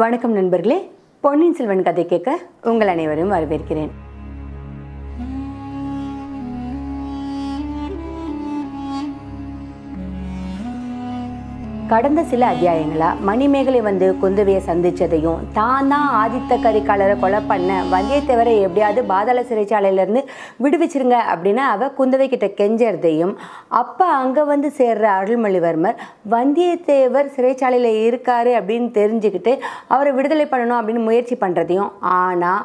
வணக்கம் நண்பர்களே பொன்னியின் செல்வன் கதை கேட்க உங்கள் அனைவரும் வரவேற்கிறேன் கடந்த சில அத்தியாயங்களாக மணிமேகலை வந்து குந்தவையை சந்தித்ததையும் தான் தான் ஆதித்த கரிகாலரை கொலை பண்ண வந்தியத்தேவரை எப்படியாவது பாதாள சிறைச்சாலையிலேருந்து விடுவிச்சிருங்க அப்படின்னா அவ குந்தவை கிட்ட கெஞ்சறதையும் அப்போ அங்கே வந்து சேர்ற அருள்மொழிவர்மர் வந்தியத்தேவர் சிறைச்சாலையில் இருக்காரு அப்படின்னு தெரிஞ்சுக்கிட்டு அவரை விடுதலை பண்ணணும் அப்படின்னு முயற்சி பண்ணுறதையும் ஆனால்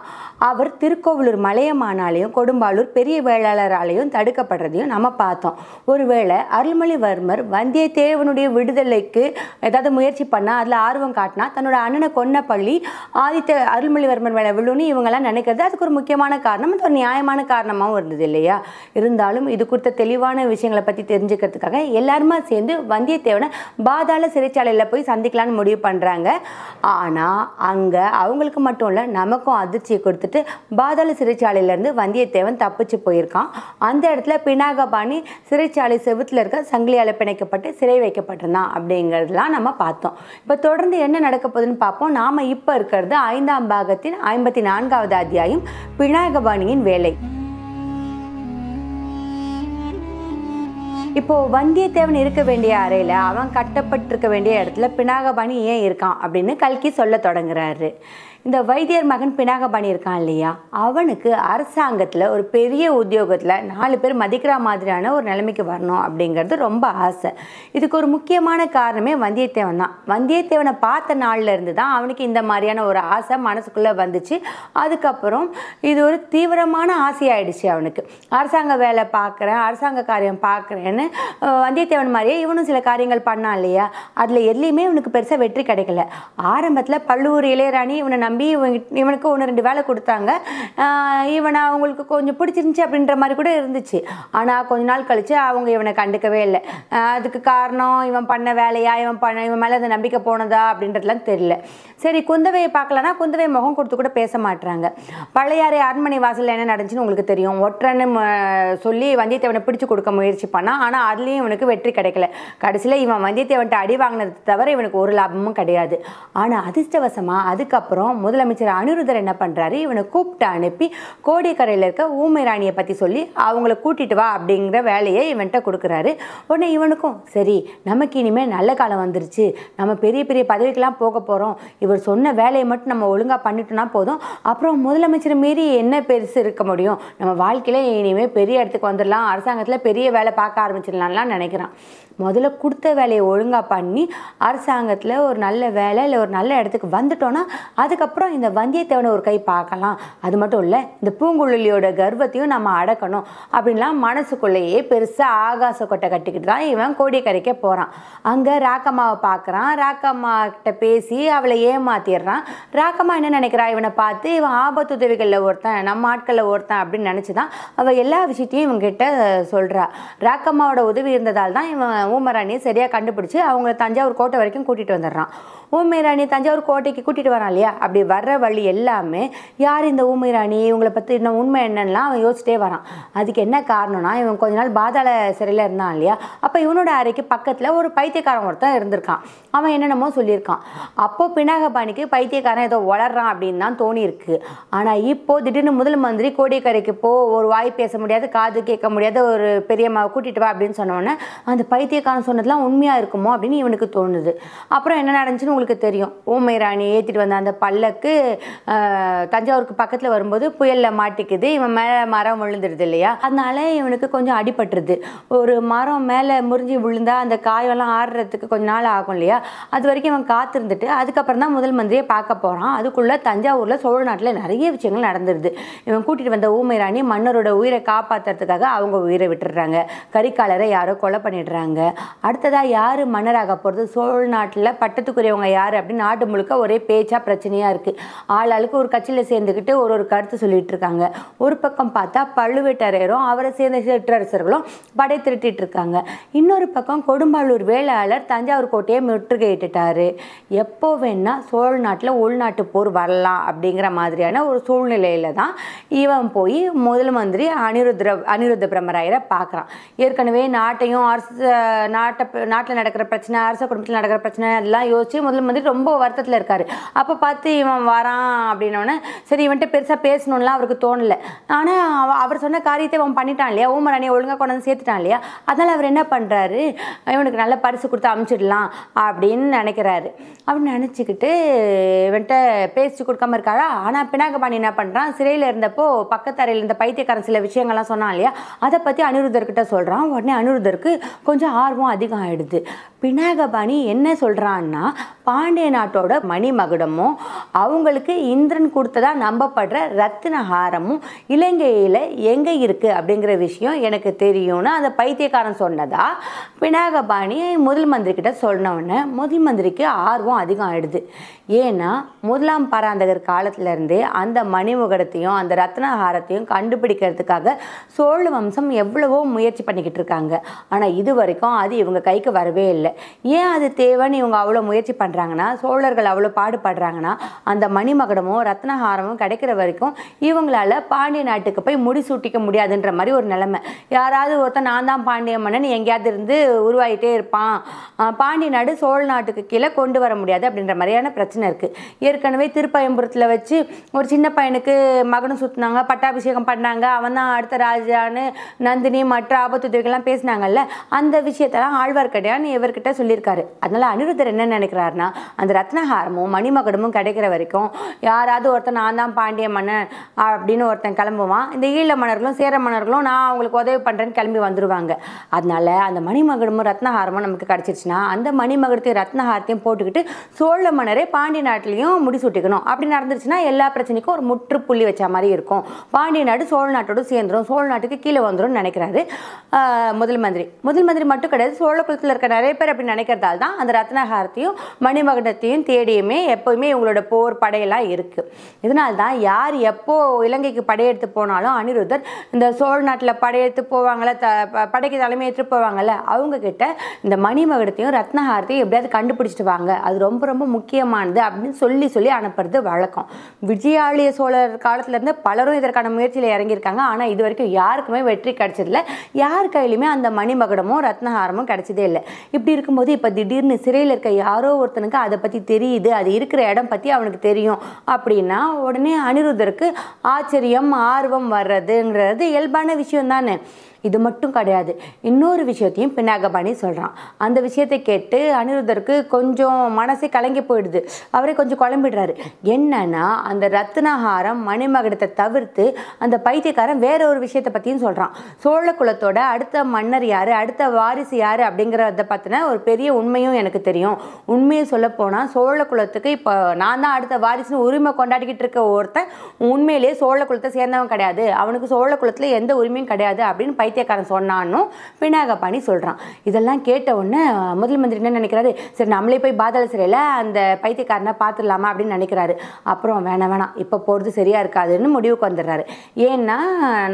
அவர் திருக்கோவிலூர் மலையமானாலையும் கொடும்பாலூர் பெரிய வேளாளராலையும் தடுக்கப்படுறதையும் நம்ம பார்த்தோம் ஒருவேளை அருள்மொழிவர்மர் வந்தியத்தேவனுடைய விடுதலை செய்கிறதுக்கு ஏதாவது முயற்சி பண்ணால் அதில் ஆர்வம் காட்டினா தன்னோட அண்ணனை கொன்ன பள்ளி ஆதித்த அருள்மொழிவர்மன் மேலே விழுன்னு இவங்கெல்லாம் நினைக்கிறது அதுக்கு ஒரு முக்கியமான காரணம் அது ஒரு நியாயமான காரணமாகவும் இருந்தது இல்லையா இருந்தாலும் இது குறித்த தெளிவான விஷயங்களை பற்றி தெரிஞ்சுக்கிறதுக்காக எல்லாருமா சேர்ந்து வந்தியத்தேவனை பாதாள சிறைச்சாலையில் போய் சந்திக்கலாம்னு முடிவு பண்ணுறாங்க ஆனால் அங்கே அவங்களுக்கு மட்டும் இல்லை நமக்கும் அதிர்ச்சியை கொடுத்துட்டு பாதாள சிறைச்சாலையிலேருந்து வந்தியத்தேவன் தப்பிச்சு போயிருக்கான் அந்த இடத்துல பினாகபாணி சிறைச்சாலை செவத்தில் இருக்க சங்கிலியால் பிணைக்கப்பட்டு சிறை வைக்கப்பட்டிருந்தான் அப்படிங்க அப்படிங்கிறதுலாம் நம்ம பார்த்தோம் இப்போ தொடர்ந்து என்ன நடக்க போகுதுன்னு பார்ப்போம் நாம் இப்போ இருக்கிறது ஐந்தாம் பாகத்தின் ஐம்பத்தி நான்காவது அத்தியாயம் பிநாயகபாணியின் வேலை இப்போது வந்தியத்தேவன் இருக்க வேண்டிய அறையில் அவன் கட்டப்பட்டிருக்க வேண்டிய இடத்துல பினாகபாணி ஏன் இருக்கான் அப்படின்னு கல்கி சொல்ல தொடங்குறாரு இந்த வைத்தியர் மகன் பினாக இருக்கான் இல்லையா அவனுக்கு அரசாங்கத்தில் ஒரு பெரிய உத்தியோகத்தில் நாலு பேர் மதிக்கிற மாதிரியான ஒரு நிலைமைக்கு வரணும் அப்படிங்கிறது ரொம்ப ஆசை இதுக்கு ஒரு முக்கியமான காரணமே வந்தியத்தேவன் தான் வந்தியத்தேவனை பார்த்த நாளில் இருந்து தான் அவனுக்கு இந்த மாதிரியான ஒரு ஆசை மனசுக்குள்ளே வந்துச்சு அதுக்கப்புறம் இது ஒரு தீவிரமான ஆசையாயிடுச்சு அவனுக்கு அரசாங்க வேலை பார்க்குறேன் அரசாங்க காரியம் பார்க்குறேன்னு வந்தியத்தேவன் மாதிரியே இவனும் சில காரியங்கள் பண்ணான் இல்லையா அதில் எதுலேயுமே இவனுக்கு பெருசாக வெற்றி கிடைக்கல ஆரம்பத்தில் பல்லூர் இளையராணி இவனை நம்பி இவங்க இவனுக்கு ஒன்று ரெண்டு வேலை கொடுத்தாங்க இவனை அவங்களுக்கு கொஞ்சம் பிடிச்சிருந்துச்சி அப்படின்ற மாதிரி கூட இருந்துச்சு ஆனால் கொஞ்ச நாள் கழித்து அவங்க இவனை கண்டுக்கவே இல்லை அதுக்கு காரணம் இவன் பண்ண வேலையா இவன் பண்ண இவன் மேலே அந்த நம்பிக்கை போனதா அப்படின்றதுலாம் தெரியல சரி குந்தவையை பார்க்கலனா குந்தவை முகம் கொடுத்து கூட பேச மாட்டுறாங்க பழையாறை அரண்மனை வாசலில் என்ன நடந்துச்சுன்னு உங்களுக்கு தெரியும் ஒற்றன்னு சொல்லி வந்தியத்தேவனை பிடிச்சு கொடுக்க முயற்சி பண்ணான் ஆனால் அதுலேயும் இவனுக்கு வெற்றி கிடைக்கல கடைசியில் இவன் வந்தியத்தேவன்ட்ட அடி வாங்கினது தவிர இவனுக்கு ஒரு லாபமும் கிடையாது ஆனால் அதிர்ஷ்டவசமாக அதுக்கப்புறம் முதலமைச்சர் அனிருதர் என்ன பண்ணுறாரு இவனை கூப்பிட்டு அனுப்பி கோடிக்கரையில் இருக்க ஊமை ராணியை பற்றி சொல்லி அவங்கள கூட்டிகிட்டு வா அப்படிங்கிற வேலையை இவன்கிட்ட கொடுக்குறாரு உடனே இவனுக்கும் சரி நமக்கு இனிமேல் நல்ல காலம் வந்துருச்சு நம்ம பெரிய பெரிய பதவிக்கெலாம் போக போகிறோம் இவர் சொன்ன வேலையை மட்டும் நம்ம ஒழுங்காக பண்ணிட்டோம்னா போதும் அப்புறம் முதலமைச்சர் மீறி என்ன பெருசு இருக்க முடியும் நம்ம வாழ்க்கையில் இனிமேல் பெரிய இடத்துக்கு வந்துடலாம் அரசாங்கத்தில் பெரிய வேலை பார்க்க ஆரம்பிச்சிடலாம்லாம் நினைக்கிறான் முதல்ல கொடுத்த வேலையை ஒழுங்காக பண்ணி அரசாங்கத்தில் ஒரு நல்ல வேலை இல்லை ஒரு நல்ல இடத்துக்கு வந்துட்டோன்னா அதுக்கப்புறம் இந்த வந்தியத்தேவனை ஒரு கை பார்க்கலாம் அது மட்டும் இல்லை இந்த பூங்குழலியோட கர்வத்தையும் நம்ம அடக்கணும் அப்படின்லாம் மனசுக்குள்ளேயே பெருசாக ஆகாச கொட்டை கட்டிக்கிட்டு தான் இவன் கோடியக்கரைக்கே போகிறான் அங்கே ராக்கம்மாவை பார்க்குறான் ராக்கம்மா கிட்ட பேசி அவளை ஏமாத்திடுறான் ராக்கம்மா என்ன நினைக்கிறா இவனை பார்த்து இவன் ஆபத்து உதவிகளில் ஒருத்தன் நம்ம ஆட்களில் ஒருத்தன் அப்படின்னு நினச்சி தான் அவள் எல்லா விஷயத்தையும் இவங்கிட்ட சொல்கிறா ராக்கம்மாவோட உதவி இருந்ததால் தான் இவன் ஊமராணியை சரியாக கண்டுபிடிச்சி அவங்கள தஞ்சாவூர் கோட்டை வரைக்கும் கூட்டிகிட்டு வந்துடுறான் ஊமை ராணி தஞ்சாவூர் கோட்டைக்கு கூட்டிகிட்டு வரான் இல்லையா அப்படி வர்ற வழி எல்லாமே யார் இந்த ஊமை ராணி இவங்களை பற்றி என்ன உண்மை என்னன்னா அவன் யோசிச்சிட்டே வரான் அதுக்கு என்ன காரணம்னா இவன் கொஞ்ச நாள் பாதாள சிறையில் இருந்தான் இல்லையா அப்போ இவனோட அறைக்கு பக்கத்தில் ஒரு பைத்தியக்காரன் ஒருத்தன் இருந்திருக்கான் அவன் என்னென்னமோ சொல்லியிருக்கான் அப்போ பினாகபாணிக்கு பைத்தியக்காரன் ஏதோ வளர்றான் அப்படின்னு தான் தோணியிருக்கு ஆனால் இப்போ திடீர்னு முதல் மந்திரி கோடிக்கரைக்கு போ ஒரு வாய் பேச முடியாது காது கேட்க முடியாத ஒரு பெரியம்மாவை கூட்டிகிட்டு வா அப்படின்னு சொன்னோடனே அந்த பைத்தியக்காரன் சொன்னதெல்லாம் உண்மையாக இருக்குமோ அப்படின்னு இவனுக்கு தோணுது அப்புறம் என்ன நடந்துச்சுன்னு உங்களுக்கு தெரியும் ஊமை ராணி ஏற்றிட்டு வந்த அந்த பல்லக்கு தஞ்சாவூருக்கு பக்கத்தில் வரும்போது புயலில் மாட்டிக்குது இவன் மேலே மரம் விழுந்துடுது இல்லையா அதனால இவனுக்கு கொஞ்சம் அடிபட்டுருது ஒரு மரம் மேலே முறிஞ்சு விழுந்தா அந்த காயெல்லாம் ஆடுறதுக்கு கொஞ்சம் நாள் ஆகும் இல்லையா அது வரைக்கும் இவன் காத்திருந்துட்டு அதுக்கப்புறம் தான் முதல் மந்திரியை பார்க்க போகிறான் அதுக்குள்ளே தஞ்சாவூரில் சோழ நாட்டில் நிறைய விஷயங்கள் நடந்துருது இவன் கூட்டிகிட்டு வந்த ஊமை ராணி மன்னரோட உயிரை காப்பாற்றுறதுக்காக அவங்க உயிரை விட்டுடுறாங்க கரிகாலரை யாரோ கொலை பண்ணிடுறாங்க அடுத்ததாக யார் மன்னராக போகிறது சோழ நாட்டில் பட்டத்துக்குரியவங்க யார் அப்படின்னு நாட்டு முழுக்க ஒரே பேச்சாக பிரச்சனையாக இருக்குது ஆள் ஆளுக்கு ஒரு கட்சியில் சேர்ந்துக்கிட்டு ஒரு ஒரு கருத்து சொல்லிகிட்டு இருக்காங்க ஒரு பக்கம் பார்த்தா பழுவேட்டரையரும் அவரை சேர்ந்த சிற்றரசர்களும் படை திருட்டிட்டு இருக்காங்க இன்னொரு பக்கம் கொடும்பாளூர் வேளாளர் தஞ்சாவூர் கோட்டையை முற்றுகையிட்டுட்டார் எப்போ வேணால் சோழ நாட்டில் உள்நாட்டு போர் வரலாம் அப்படிங்கிற மாதிரியான ஒரு சூழ்நிலையில தான் இவன் போய் முதல் மந்திரி அனிருத்ர அனிருத்த பிரம்மராயரை பார்க்குறான் ஏற்கனவே நாட்டையும் அரசு நாட்டை நாட்டில் நடக்கிற பிரச்சனை அரச குடும்பத்தில் நடக்கிற பிரச்சனை எல்லாம் யோசித்து முதல் அப்படிங்கிற மாதிரி ரொம்ப வருத்தத்தில் இருக்கார் அப்போ பார்த்து இவன் வரான் அப்படின்னோடனே சரி இவன்கிட்ட பெருசாக பேசணும்லாம் அவருக்கு தோணலை ஆனால் அவர் சொன்ன காரியத்தை அவன் பண்ணிட்டான் இல்லையா ஓமராணியை ஒழுங்காக கொண்டாந்து சேர்த்துட்டான் இல்லையா அதனால் அவர் என்ன பண்ணுறாரு இவனுக்கு நல்ல பரிசு கொடுத்து அமுச்சிடலாம் அப்படின்னு நினைக்கிறாரு அப்படின்னு நினச்சிக்கிட்டு இவன்கிட்ட பேசி கொடுக்காம இருக்காரா ஆனால் பினாகபாணி என்ன பண்ணுறான் சிறையில் இருந்தப்போ பக்கத்து இருந்த பைத்தியக்காரன் சில விஷயங்கள்லாம் சொன்னான் இல்லையா அதை பற்றி அனிருத்தர்கிட்ட சொல்கிறான் உடனே அனிருத்தருக்கு கொஞ்சம் ஆர்வம் அதிகம் ஆகிடுது பினாகபாணி என்ன சொல்கிறான்னா பாண்டிய நாட்டோட மணிமகுடமும் அவங்களுக்கு இந்திரன் கொடுத்ததாக நம்பப்படுற ரத்தின ஹாரமும் இலங்கையில் எங்கே இருக்குது அப்படிங்கிற விஷயம் எனக்கு தெரியும்னு அந்த பைத்தியக்காரன் சொன்னதா பினாகபாணி முதல் மந்திரிக்கிட்ட சொன்னவுடனே முதல் மந்திரிக்கு ஆர்வம் அதிகம் ஆயிடுது ஏன்னா முதலாம் பராந்தகர் காலத்திலேருந்தே அந்த மணிமகுடத்தையும் அந்த ரத்ன ஹாரத்தையும் கண்டுபிடிக்கிறதுக்காக சோழ வம்சம் எவ்வளவோ முயற்சி பண்ணிக்கிட்டு இருக்காங்க ஆனால் இது வரைக்கும் அது இவங்க கைக்கு வரவே இல்லை ஏன் அது தேவைன்னு இவங்க அவ்வளோ முயற்சி பண்ணுறாங்கன்னா சோழர்கள் அவ்வளோ பாடுபடுறாங்கன்னா அந்த மணிமகடமும் ரத்னஹாரமும் கிடைக்கிற வரைக்கும் இவங்களால பாண்டிய நாட்டுக்கு போய் முடிசூட்டிக்க முடியாதுன்ற மாதிரி ஒரு நிலைமை யாராவது ஒருத்தன் நான் தான் பாண்டிய மன்னன் எங்கேயாவது இருந்து உருவாகிட்டே இருப்பான் பாண்டிய நாடு சோழ நாட்டுக்கு கீழே கொண்டு வர முடியாது அப்படின்ற மாதிரியான பிரச்சனை இருக்குது ஏற்கனவே திருப்பயம்புரத்தில் வச்சு ஒரு சின்ன பையனுக்கு மகனும் சுற்றினாங்க பட்டாபிஷேகம் பண்ணாங்க அவன் தான் அடுத்த ராஜான்னு நந்தினி மற்ற ஆபத்து துறைகள்லாம் பேசினாங்கல்ல அந்த விஷயத்தெல்லாம் ஆழ்வார்க்கடையான்னு இவர்கிட்ட கிட்ட சொல்லியிருக்காரு அதனால அனிருத்தர் என்ன நினைக்கிறாருன்னா அந்த ரத்னஹாரமும் மணிமகடமும் கிடைக்கிற வரைக்கும் யாராவது ஒருத்தன் நான் தான் பாண்டிய மன்னன் அப்படின்னு ஒருத்தன் கிளம்புவான் இந்த ஈழ மன்னர்களும் சேர மன்னர்களும் நான் அவங்களுக்கு உதவி பண்ணுறேன்னு கிளம்பி வந்துருவாங்க அதனால அந்த மணிமகடமும் ரத்னஹாரமும் நமக்கு கிடைச்சிருச்சுன்னா அந்த மணிமகுடத்தையும் ரத்னஹாரத்தையும் போட்டுக்கிட்டு சோழ மன்னரே பாண்டிய நாட்டிலையும் முடிசூட்டிக்கணும் அப்படி நடந்துருச்சுன்னா எல்லா பிரச்சனைக்கும் ஒரு முற்றுப்புள்ளி வச்ச மாதிரி இருக்கும் பாண்டிய நாடு சோழ நாட்டோடு சேர்ந்துடும் சோழ நாட்டுக்கு கீழே வந்துடும் நினைக்கிறாரு முதல் மந்திரி முதல் மந்திரி மட்டும் கிடையாது சோழ குலத்தில் இருக்க நிறைய பேர் அப்படின்னு நினைக்கிறதால தான் அந்த ரத்னஹாரத்தையும் மணிமகனத்தையும் தேடியுமே எப்போயுமே இவங்களோட போர் படையெல்லாம் இருக்குது இதனால தான் யார் எப்போ இலங்கைக்கு படையெடுத்து போனாலும் அனிருத்தர் இந்த சோழ நாட்டில் படையெடுத்து போவாங்களே த படைக்கு தலைமை எடுத்து போவாங்கள்ல அவங்கக்கிட்ட இந்த மணிமகடத்தையும் ரத்னஹாரத்தையும் எப்படியாவது கண்டுபிடிச்சிட்டு வாங்க அது ரொம்ப ரொம்ப முக்கியமானது அப்படின்னு சொல்லி சொல்லி அனுப்புறது வழக்கம் விஜயாலய சோழர் காலத்துலேருந்து பலரும் இதற்கான முயற்சியில் இறங்கியிருக்காங்க ஆனால் இது வரைக்கும் யாருக்குமே வெற்றி கிடைச்சதில்ல யார் கையிலுமே அந்த மணிமகடமும் ரத்னஹாரமும் கிடைச்சதே இல்லை இப்படி இருக்கும்போது இப்போ திடீர்னு சிறையில் இருக்க யாரோ ஒருத்தனுக்கு அதை பற்றி தெரியுது அது இருக்கிற இடம் பற்றி அவனுக்கு தெரியும் அப்படின்னா உடனே அனிருத்தருக்கு ஆச்சரியம் ஆர்வம் வர்றதுங்கிறது இயல்பான விஷயம் தானே இது மட்டும் கிடையாது இன்னொரு விஷயத்தையும் பினாகபாணி சொல்கிறான் அந்த விஷயத்தை கேட்டு அனிருத்தருக்கு கொஞ்சம் மனசே கலங்கி போயிடுது அவரே கொஞ்சம் குழம்பிடுறாரு என்னன்னா அந்த ரத்னஹாரம் மணிமகடத்தை தவிர்த்து அந்த பைத்தியக்காரன் வேற ஒரு விஷயத்தை பற்றியும் சொல்கிறான் சோழ குலத்தோட அடுத்த மன்னர் யார் அடுத்த வாரிசு யார் அப்படிங்கிறத பற்றின ஒரு பெரிய உண்மையும் எனக்கு தெரியும் உண்மையை சொல்ல போனால் சோழ குலத்துக்கு இப்போ நான் தான் அடுத்த வாரிசுன்னு உரிமை கொண்டாடிக்கிட்டு இருக்க ஒருத்தன் உண்மையிலேயே சோழ குலத்தை சேர்ந்தவன் கிடையாது அவனுக்கு சோழ குலத்தில் எந்த உரிமையும் கிடையாது அப்படின்னு பைத்திய பைத்தியக்காரன் சொன்னான்னு பினாக பாணி சொல்கிறான் இதெல்லாம் கேட்ட உடனே முதல் மந்திரி என்ன நினைக்கிறாரு சரி நம்மளே போய் பாதாள சிறையில் அந்த பைத்தியக்காரனை பார்த்துடலாமா அப்படின்னு நினைக்கிறாரு அப்புறம் வேணாம் வேணாம் இப்போ போகிறது சரியாக இருக்காதுன்னு முடிவுக்கு வந்துடுறாரு ஏன்னா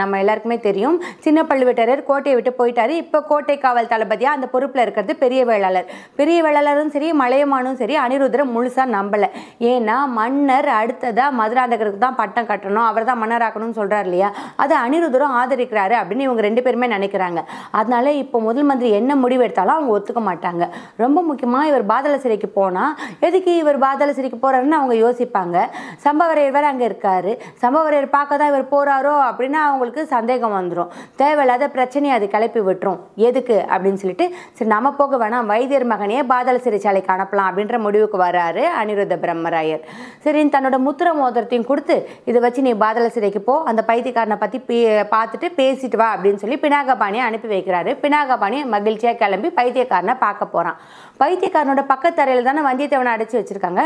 நம்ம எல்லாருக்குமே தெரியும் சின்ன பழுவேட்டரர் கோட்டையை விட்டு போயிட்டாரு இப்போ கோட்டை காவல் தளபதியாக அந்த பொறுப்பில் இருக்கிறது பெரிய வேளாளர் பெரிய வேளாளரும் சரி மலையமானும் சரி அனிருத்தரை முழுசாக நம்பலை ஏன்னா மன்னர் அடுத்ததாக மதுராந்தகருக்கு தான் பட்டம் கட்டணும் அவர் தான் மன்னர் சொல்கிறார் இல்லையா அதை அனிருத்தரும் ஆதரிக்கிறாரு அப்படின்னு இவங்க ரெண்டு பேரும் பேருமே நினைக்கிறாங்க அதனால இப்போ முதல் மந்திரி என்ன முடிவு எடுத்தாலும் அவங்க ஒத்துக்க மாட்டாங்க ரொம்ப முக்கியமாக இவர் பாதள சிறைக்கு போனால் எதுக்கு இவர் பாதள சிறைக்கு போகிறாருன்னு அவங்க யோசிப்பாங்க சம்பவரையர் வேறு அங்கே இருக்கார் சம்பவரையர் பார்க்க தான் இவர் போகிறாரோ அப்படின்னு அவங்களுக்கு சந்தேகம் வந்துடும் தேவையில்லாத பிரச்சனையை அது கிளப்பி விட்டுரும் எதுக்கு அப்படின்னு சொல்லிட்டு சரி நம்ம போக வேணாம் வைத்தியர் மகனையே பாதள சிறைச்சாலைக்கு அனுப்பலாம் அப்படின்ற முடிவுக்கு வர்றாரு அனிருத்த பிரம்மராயர் சரி தன்னோட முத்திர மோதிரத்தையும் கொடுத்து இதை வச்சு நீ பாதள சிறைக்கு போ அந்த பைத்தியக்காரனை பற்றி பே பார்த்துட்டு பேசிட்டு வா அப்படின்னு சொல்லி பினாகபாணியை அனுப்பி வைக்கிறாரு பினாகபாணி மகிழ்ச்சியாக கிளம்பி பைத்தியக்காரனை பார்க்க போகிறான் பைத்தியக்காரனோட பக்கத்தரையில் தானே வந்தியத்தேவனை அடைச்சி வச்சுருக்காங்க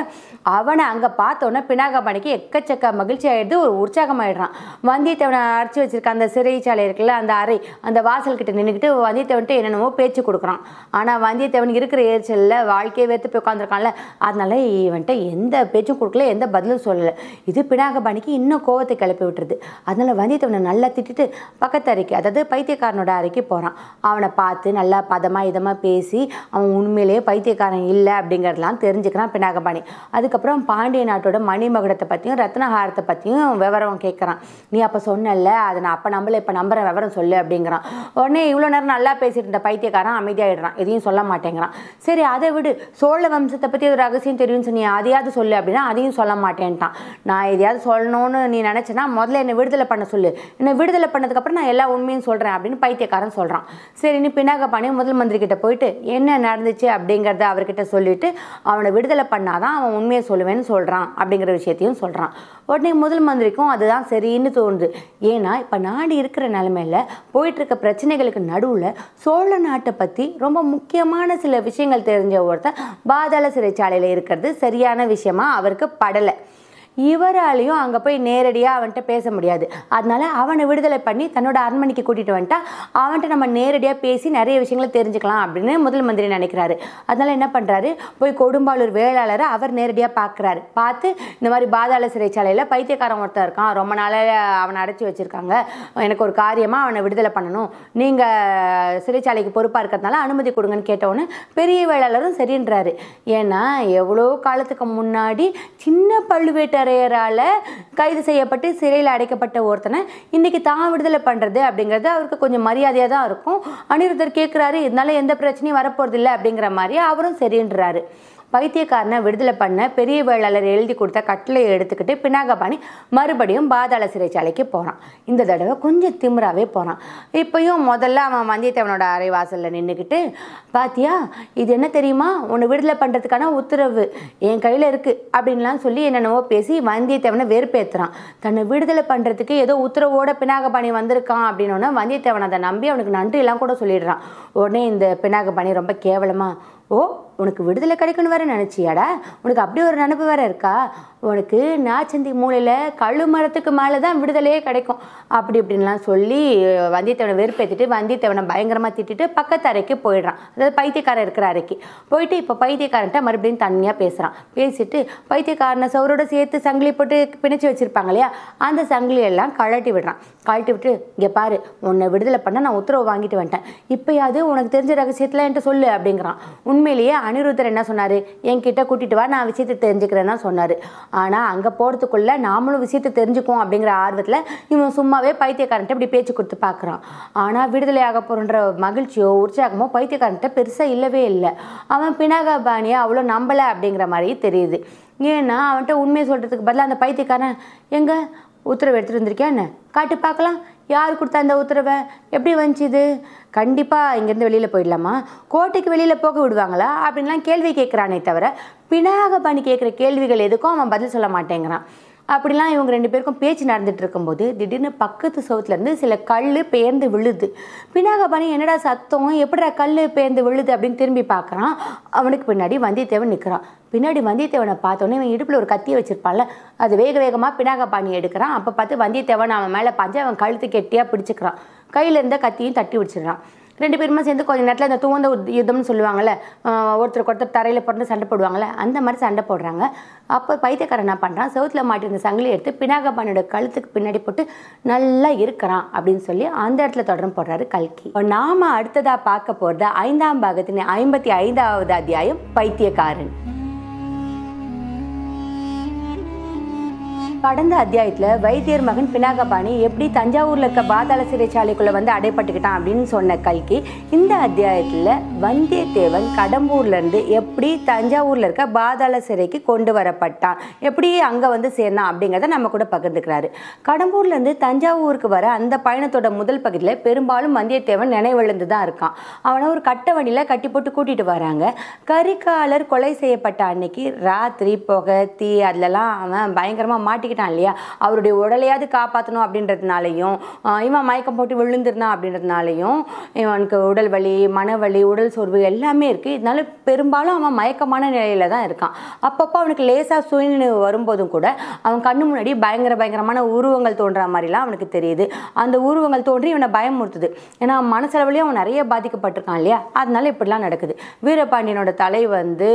அவனை அங்கே பார்த்தோன்னே பினாகபாணிக்கு எக்கச்சக்க மகிழ்ச்சி ஆகிடுது ஒரு உற்சாகமாயிடுறான் வந்தியத்தேவனை அடைச்சி வச்சிருக்க அந்த சிறைச்சாலை இருக்குல்ல அந்த அறை அந்த வாசல்கிட்ட நின்றுக்கிட்டு வந்தியத்தேவன்ட்டு என்னென்னமோ பேச்சு கொடுக்குறான் ஆனால் வந்தியத்தேவன் இருக்கிற ஏரிச்சலில் வாழ்க்கையை வேர்த்து போய் உட்காந்துருக்கான்ல அதனால இவன்ட்டு எந்த பேச்சும் கொடுக்கல எந்த பதிலும் சொல்லலை இது பினாகபாணிக்கு இன்னும் கோவத்தை கிளப்பி விட்டுருது அதனால் வந்தியத்தேவனை நல்லா திட்டிட்டு அறைக்கு அதாவது பைத்தியக்காரனோட அறைக்கு போகிறான் அவனை பார்த்து நல்லா பதமாக இதமாக பேசி அவன் உண்மையிலேயே பைத்தியக்காரன் இல்லை அப்படிங்கிறதெல்லாம் தெரிஞ்சுக்கிறான் பினாகபாணி அதுக்கப்புறம் பாண்டிய நாட்டோட மணிமகுடத்தை பற்றியும் ரத்னஹாரத்தை பற்றியும் விவரம் கேட்குறான் நீ அப்போ சொன்னல அதை நான் அப்போ நம்பலை இப்போ நம்புகிற விவரம் சொல்லு அப்படிங்கிறான் உடனே இவ்வளோ நேரம் நல்லா பேசிட்டு இருந்த பைத்தியக்காரன் அமைதியாகிடுறான் எதையும் சொல்ல மாட்டேங்கிறான் சரி அதை விடு சோழ வம்சத்தை பற்றி ஒரு ரகசியம் தெரியும்னு சொன்னி அதையாவது சொல்லு அப்படின்னா அதையும் சொல்ல மாட்டேன்ட்டான் நான் எதையாவது சொல்லணும்னு நீ நினச்சேன்னா முதல்ல என்னை விடுதலை பண்ண சொல்லு என்னை விடுதலை பண்ணதுக்கப்புறம் நான் எல்லா உண்மையும் சொல்கிறேன் சொல்கிறேன் அப்படின்னு பைத்தியக்காரன் சொல்கிறான் சரி நீ பினாக பண்ணி முதல் மந்திரி கிட்ட போயிட்டு என்ன நடந்துச்சு அப்படிங்கிறத அவர்கிட்ட சொல்லிவிட்டு அவனை விடுதலை பண்ணாதான் அவன் உண்மையை சொல்லுவேன்னு சொல்கிறான் அப்படிங்கிற விஷயத்தையும் சொல்கிறான் உடனே முதல் மந்திரிக்கும் அதுதான் சரின்னு தோணுது ஏன்னா இப்போ நாடு இருக்கிற நிலமையில போயிட்டுருக்க பிரச்சனைகளுக்கு நடுவில் சோழ நாட்டை பற்றி ரொம்ப முக்கியமான சில விஷயங்கள் தெரிஞ்ச ஒருத்தர் பாதாள சிறைச்சாலையில் இருக்கிறது சரியான விஷயமா அவருக்கு படலை இவராலையும் அங்கே போய் நேரடியாக அவன்கிட்ட பேச முடியாது அதனால் அவனை விடுதலை பண்ணி தன்னோட அரண்மனைக்கு கூட்டிகிட்டு வந்துட்டா அவன்கிட்ட நம்ம நேரடியாக பேசி நிறைய விஷயங்களை தெரிஞ்சுக்கலாம் அப்படின்னு முதல் மந்திரி நினைக்கிறாரு அதனால் என்ன பண்ணுறாரு போய் கொடும்பாலூர் வேளாளரை அவர் நேரடியாக பார்க்குறாரு பார்த்து இந்த மாதிரி பாதாள சிறைச்சாலையில் பைத்தியக்காரன் ஒருத்தர் இருக்கான் ரொம்ப நாளாக அவனை அடைச்சி வச்சுருக்காங்க எனக்கு ஒரு காரியமாக அவனை விடுதலை பண்ணணும் நீங்கள் சிறைச்சாலைக்கு பொறுப்பாக இருக்கிறதுனால அனுமதி கொடுங்கன்னு கேட்டவுடனே பெரிய வேளாளரும் சரின்றாரு ஏன்னா எவ்வளோ காலத்துக்கு முன்னாடி சின்ன பழுவேட்டை வழக்கறிஞரையரால் கைது செய்யப்பட்டு சிறையில் அடைக்கப்பட்ட ஒருத்தனை இன்றைக்கி தான் விடுதலை பண்ணுறது அப்படிங்கிறது அவருக்கு கொஞ்சம் மரியாதையாக தான் இருக்கும் அனிருத்தர் கேட்குறாரு இதனால எந்த பிரச்சனையும் வரப்போகிறது இல்லை அப்படிங்கிற மாதிரி அவரும் சரின்றாரு பைத்தியக்காரனை விடுதலை பண்ண பெரிய வேளாளர் எழுதி கொடுத்த கட்டளையை எடுத்துக்கிட்டு பினாகபாணி மறுபடியும் பாதாள சிறைச்சாலைக்கு போகிறான் இந்த தடவை கொஞ்சம் திமிராகவே போகிறான் இப்பையும் முதல்ல அவன் வந்தியத்தேவனோட அரைவாசலில் நின்றுக்கிட்டு பாத்தியா இது என்ன தெரியுமா உன்னை விடுதலை பண்ணுறதுக்கான உத்தரவு என் கையில் இருக்குது அப்படின்லாம் சொல்லி என்னென்னவோ பேசி வந்தியத்தேவனை வெறுப்பேற்றுறான் தன்னை விடுதலை பண்ணுறதுக்கு ஏதோ உத்தரவோட பினாகபாணி வந்திருக்கான் அப்படின்னோன்னா வந்தியத்தேவன் அதை நம்பி அவனுக்கு நன்றியெல்லாம் கூட சொல்லிடுறான் உடனே இந்த பினாகபாணி ரொம்ப கேவலமாக ஓ உனக்கு விடுதலை கிடைக்கணும் வேற நினச்சியாடா உனக்கு அப்படி ஒரு நினப்பு வேற இருக்கா உனக்கு நாச்சந்தி மூலையில் கழு மரத்துக்கு மேலே தான் விடுதலையே கிடைக்கும் அப்படி இப்படின்லாம் சொல்லி வந்தியத்தேவனை வெறுப்பேற்றிட்டு வந்தியத்தேவனை பயங்கரமாக திட்டிட்டு பக்கத்து அறைக்கு போயிடுறான் அதாவது பைத்தியக்காரன் இருக்கிற அறைக்கு போயிட்டு இப்போ பைத்தியக்காரன்ட்ட மறுபடியும் தனியாக பேசுகிறான் பேசிட்டு பைத்தியக்காரனை சவரோட சேர்த்து சங்கிலி போட்டு பிணைச்சி வச்சுருப்பாங்க இல்லையா அந்த சங்கிலியெல்லாம் கழட்டி விடுறான் கழட்டி விட்டு இங்கே பாரு உன்னை விடுதலை பண்ண நான் உத்தரவு வாங்கிட்டு வந்துட்டேன் இப்போயாவது உனக்கு தெரிஞ்ச ரகசியத்தில் என்கிட்ட சொல்லு அப்படிங்கிறான் உண்மையிலேயே அனிருத்தர் என்ன சொன்னார் என்கிட்ட கூட்டிட்டு வா நான் விஷயத்தை தெரிஞ்சுக்கிறேன்னா சொன்னார் ஆனால் அங்கே போகிறதுக்குள்ளே நாமளும் விஷயத்தை தெரிஞ்சுக்குவோம் அப்படிங்கிற ஆர்வத்தில் இவன் சும்மாவே பைத்தியக்காரன்ட்ட இப்படி பேச்சு கொடுத்து பார்க்குறான் ஆனால் விடுதலையாக போகிற மகிழ்ச்சியோ உற்சாகமோ பைத்தியக்காரன்ட்ட பெருசாக இல்லவே இல்லை அவன் பினாகபாணியை அவ்வளோ நம்பலை அப்படிங்கிற மாதிரி தெரியுது ஏன்னா அவன்கிட்ட உண்மையை சொல்கிறதுக்கு பதிலாக அந்த பைத்தியக்காரன் எங்கே உத்தரவு எடுத்துகிட்டு வந்திருக்கியா என்ன காட்டு பார்க்கலாம் யார் கொடுத்தா இந்த உத்தரவை எப்படி வந்துச்சுது கண்டிப்பாக இங்கேருந்து வெளியில் போயிடலாமா கோட்டைக்கு வெளியில் போக விடுவாங்களா அப்படின்லாம் கேள்வி கேட்குறானே தவிர பினாக பினாகபாணி கேட்குற கேள்விகள் எதுக்கும் அவன் பதில் சொல்ல மாட்டேங்கிறான் அப்படிலாம் இவங்க ரெண்டு பேருக்கும் பேச்சு நடந்துட்டு இருக்கும்போது திடீர்னு பக்கத்து சோத்துலேருந்து சில கல் பேர்ந்து விழுது பினாகபாணி என்னடா சத்தம் எப்படா கல் பேர்ந்து விழுது அப்படின்னு திரும்பி பார்க்குறான் அவனுக்கு பின்னாடி வந்தியத்தேவன் நிற்கிறான் பின்னாடி வந்தியத்தேவனை பார்த்தோன்னே இவன் இடுப்பில் ஒரு கத்தியை வச்சுருப்பான்ல அது வேக வேகமாக பினாகபாணி எடுக்கிறான் அப்போ பார்த்து வந்தியத்தேவன் அவன் மேலே பாஞ்சு அவன் கழுத்து கெட்டியாக பிடிச்சிக்கிறான் கையில் இருந்த கத்தியும் தட்டி விடிச்சிடுறான் ரெண்டு பேருமே சேர்ந்து கொஞ்சம் நேரத்தில் இந்த தூந்த யுத்தம்னு சொல்லுவாங்கள்ல ஒருத்தருக்கு ஒருத்தர் தரையில் பிறந்து சண்டை போடுவாங்கள்ல அந்த மாதிரி சண்டை போடுறாங்க அப்போ பைத்தியக்காரன் என்ன பண்ணுறான் செவுத்தில் மாட்டிருந்த சங்கிலி எடுத்து பினாகபானோட கழுத்துக்கு பின்னாடி போட்டு நல்லா இருக்கிறான் அப்படின்னு சொல்லி அந்த இடத்துல தொடர்ந்து போடுறாரு கல்கி நாம் அடுத்ததாக பார்க்க போகிறத ஐந்தாம் பாகத்தின் ஐம்பத்தி ஐந்தாவது அத்தியாயம் பைத்தியக்காரன் கடந்த அத்தியாயத்தில் வைத்தியர் மகன் பினாகபாணி எப்படி தஞ்சாவூரில் இருக்க பாதாள சிறைச்சாலைக்குள்ளே வந்து அடைப்பட்டுக்கிட்டான் அப்படின்னு சொன்ன கல்கி இந்த அத்தியாயத்தில் வந்தியத்தேவன் கடம்பூர்லேருந்து எப்படி தஞ்சாவூரில் இருக்க பாதாள சிறைக்கு கொண்டு வரப்பட்டான் எப்படி அங்கே வந்து சேர்ந்தான் அப்படிங்கிறத நம்ம கூட பகிர்ந்துக்கிறாரு கடம்பூர்லேருந்து தஞ்சாவூருக்கு வர அந்த பயணத்தோட முதல் பகுதியில் பெரும்பாலும் வந்தியத்தேவன் நினைவிழந்து தான் இருக்கான் அவனை ஒரு கட்ட வண்டியில் கட்டி போட்டு கூட்டிகிட்டு வராங்க கரிகாலர் கொலை செய்யப்பட்ட அன்னைக்கு ராத்திரி புகை தீ அவன் பயங்கரமாக மாட்டிக்க மாட்டிக்கிட்டான் இல்லையா அவருடைய உடலையாவது காப்பாற்றணும் அப்படின்றதுனாலையும் இவன் மயக்கம் போட்டு விழுந்துருந்தான் அப்படின்றதுனாலையும் இவனுக்கு உடல் வலி மனவலி உடல் சோர்வு எல்லாமே இருக்குது இதனால பெரும்பாலும் அவன் மயக்கமான நிலையில தான் இருக்கான் அப்பப்போ அவனுக்கு லேசாக சூழ்நிலை வரும்போதும் கூட அவன் கண்ணு முன்னாடி பயங்கர பயங்கரமான உருவங்கள் தோன்ற மாதிரிலாம் அவனுக்கு தெரியுது அந்த உருவங்கள் தோன்றி இவனை பயமுறுத்துது ஏன்னா மனசளவுலேயும் அவன் நிறைய பாதிக்கப்பட்டிருக்கான் இல்லையா அதனால இப்படிலாம் நடக்குது வீரபாண்டியனோட தலை வந்து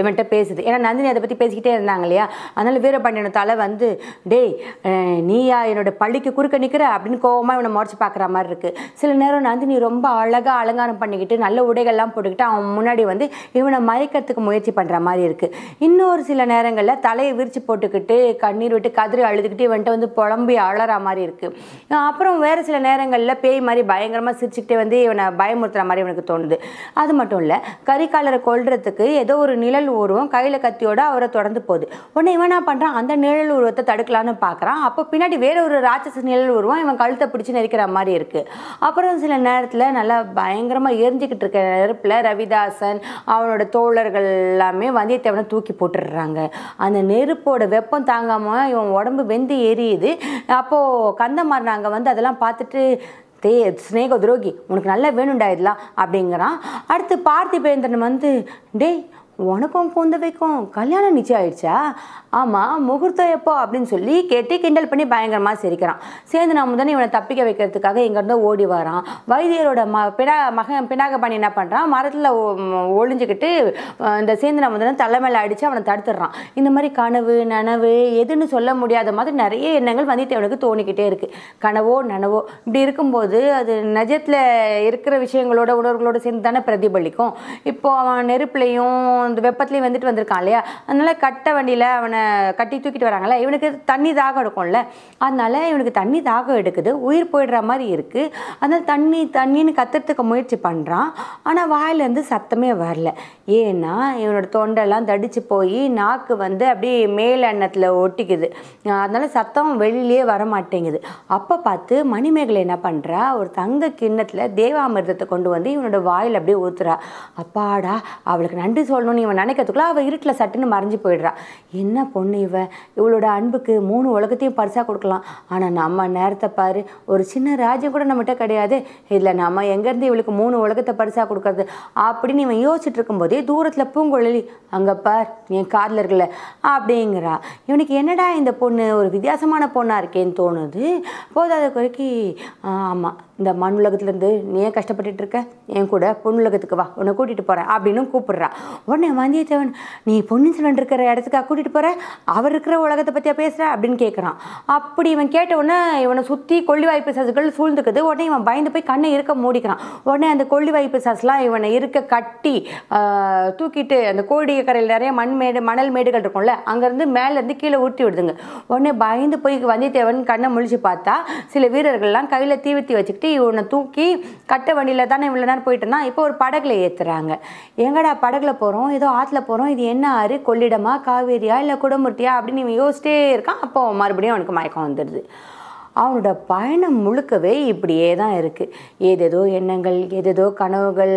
இவன்கிட்ட பேசுது ஏன்னா நந்தினி அதை பற்றி பேசிக்கிட்டே இருந்தாங்க இல்லையா அதனால வீரபாண்டியனோட தலை தலை வந்து டேய் நீயா என்னோட பள்ளிக்கு குறுக்க நிற்கிற அப்படின்னு கோவமாக இவனை முறைச்சி பார்க்குற மாதிரி இருக்குது சில நேரம் நீ ரொம்ப அழகாக அலங்காரம் பண்ணிக்கிட்டு நல்ல உடைகள்லாம் போட்டுக்கிட்டு அவன் முன்னாடி வந்து இவனை மயக்கிறதுக்கு முயற்சி பண்ணுற மாதிரி இருக்குது இன்னொரு சில நேரங்களில் தலையை விரித்து போட்டுக்கிட்டு கண்ணீர் விட்டு கதிரி அழுதுகிட்டு இவன்ட்டு வந்து புலம்பி அழற மாதிரி இருக்குது அப்புறம் வேறு சில நேரங்களில் பேய் மாதிரி பயங்கரமாக சிரிச்சுக்கிட்டே வந்து இவனை பயமுறுத்துற மாதிரி இவனுக்கு தோணுது அது மட்டும் இல்லை கறிக்காலரை கொள்றதுக்கு ஏதோ ஒரு நிழல் ஊர்வம் கையில் கத்தியோடு அவரை தொடர்ந்து போகுது உடனே இவன் என்ன பண்ணுறான் அந்த நிழல் நிழல் உருவத்தை தடுக்கலான்னு பார்க்குறான் அப்போ பின்னாடி வேற ஒரு ராட்சச நிழல் உருவம் இவன் கழுத்தை பிடிச்சி நெரிக்கிற மாதிரி இருக்குது அப்புறம் சில நேரத்தில் நல்லா பயங்கரமாக எரிஞ்சிக்கிட்டு இருக்கிற நெருப்பில் ரவிதாசன் அவனோட தோழர்கள் எல்லாமே வந்தியத்தேவனை தூக்கி போட்டுடுறாங்க அந்த நெருப்போட வெப்பம் தாங்காமல் இவன் உடம்பு வெந்து எரியுது அப்போது கந்தமார் நாங்கள் வந்து அதெல்லாம் பார்த்துட்டு தே ஸ்னேக துரோகி உனக்கு நல்லா வேணும்டா இதெல்லாம் அப்படிங்கிறான் அடுத்து பார்த்திபேந்திரன் வந்து டேய் உனக்கும் குந்தவைக்கும் கல்யாணம் நிச்சயம் ஆயிடுச்சா ஆமாம் முகூர்த்தம் எப்போ அப்படின்னு சொல்லி கேட்டு கிண்டல் பண்ணி பயங்கரமாக சிரிக்கிறான் சேர்ந்து நான் முதல்ல இவனை தப்பிக்க வைக்கிறதுக்காக இங்கேருந்து ஓடி வரான் வைத்தியரோட ம பிடா மகன் பண்ணி என்ன பண்ணுறான் மரத்தில் ஒளிஞ்சிக்கிட்டு இந்த சேர்ந்து நான் முதல்ல மேலே அடித்து அவனை தடுத்துடுறான் இந்த மாதிரி கனவு நனவு எதுன்னு சொல்ல முடியாத மாதிரி நிறைய எண்ணங்கள் வந்தியத்தேவனுக்கு தோணிக்கிட்டே இருக்குது கனவோ நனவோ இப்படி இருக்கும்போது அது நிஜத்தில் இருக்கிற விஷயங்களோட உணர்வுகளோடு சேர்ந்து தானே பிரதிபலிக்கும் இப்போது அவன் நெருப்புலையும் அந்த வெப்பத்துலேயும் வந்துட்டு வந்திருக்கான் இல்லையா அதனால் கட்ட வண்டியில் அவனை கட்டி தூக்கிட்டு வராங்களே இவனுக்கு தண்ணி தாகம் எடுக்கும்ல அதனால் இவனுக்கு தண்ணி தாகம் எடுக்குது உயிர் போயிடுற மாதிரி இருக்குது அதனால் தண்ணி தண்ணின்னு கத்துறதுக்கு முயற்சி பண்ணுறான் ஆனால் வாயிலேருந்து சத்தமே வரல ஏன்னா இவனோட தொண்டெல்லாம் தடிச்சு போய் நாக்கு வந்து அப்படியே மேல் எண்ணத்தில் ஒட்டிக்குது அதனால் சத்தம் வெளியிலே வர மாட்டேங்குது அப்போ பார்த்து மணிமேகலை என்ன பண்ணுறா ஒரு தங்க கிண்ணத்தில் தேவாமிர்தத்தை கொண்டு வந்து இவனோட வாயில் அப்படியே ஊத்துறா அப்பாடா அவளுக்கு நன்றி சொல்லணும்னு பொண்ணு இவன் நினைக்கிறதுக்குள்ள அவள் இருட்டில் சட்டுன்னு மறைஞ்சு போயிடுறா என்ன பொண்ணு இவன் இவளோட அன்புக்கு மூணு உலகத்தையும் பரிசாக கொடுக்கலாம் ஆனால் நம்ம நேரத்தை பாரு ஒரு சின்ன ராஜ்யம் கூட நம்மகிட்ட கிடையாது இல்லை நம்ம எங்கேருந்து இவளுக்கு மூணு உலகத்தை பரிசாக கொடுக்கறது அப்படின்னு இவன் யோசிச்சுட்டு இருக்கும்போதே தூரத்தில் பூங்குழலி அங்கே பார் என் காதில் இருக்கல அப்படிங்கிறா இவனுக்கு என்னடா இந்த பொண்ணு ஒரு வித்தியாசமான பொண்ணாக இருக்கேன்னு தோணுது போதாத குறைக்கு ஆமாம் இந்த மண் உலகத்துலேருந்து நீ ஏன் கஷ்டப்பட்டுட்டு இருக்க என் கூட பொண்ணுலகத்துக்கு வா உன்னை கூட்டிகிட்டு போகிறேன் அப்படின்னு கூப்பிட்றான் உடனே வந்தியத்தேவன் நீ பொன்னியின் செல்வன் இருக்கிற இடத்துக்கா கூட்டிகிட்டு போகிற அவர் இருக்கிற உலகத்தை பற்றியா பேசுகிற அப்படின்னு கேட்குறான் அப்படி இவன் கேட்ட உடனே இவனை சுற்றி வாய்ப்பு சாசுகள் சூழ்ந்துக்குது உடனே இவன் பயந்து போய் கண்ணை இருக்க மூடிக்கிறான் உடனே அந்த வாய்ப்பு பிசாசுலாம் இவனை இருக்க கட்டி தூக்கிட்டு அந்த கரையில் நிறைய மண் மேடு மணல் மேடுகள் இருக்கும்ல அங்கேருந்து மேலேருந்து கீழே ஊட்டி விடுதுங்க உடனே பயந்து போய் வந்தியத்தேவன் கண்ணை முழிச்சு பார்த்தா சில வீரர்கள்லாம் கையில் தீவத்தி வச்சுக்கிட்டு கட்டி இவனை தூக்கி கட்ட வண்டியில் தானே இவ்வளோ நேரம் போயிட்டு இருந்தான் இப்போ ஒரு படகுல ஏற்றுறாங்க எங்கடா படகுல போகிறோம் ஏதோ ஆற்றுல போகிறோம் இது என்ன ஆறு கொள்ளிடமா காவேரியா இல்லை குடமுட்டியா அப்படின்னு இவன் யோசிச்சிட்டே இருக்கான் அப்போ மறுபடியும் அவனுக்கு மயக்கம் வந்துடுது அவனோட பயணம் முழுக்கவே இப்படியே தான் இருக்குது ஏதேதோ எண்ணங்கள் ஏதேதோ கனவுகள்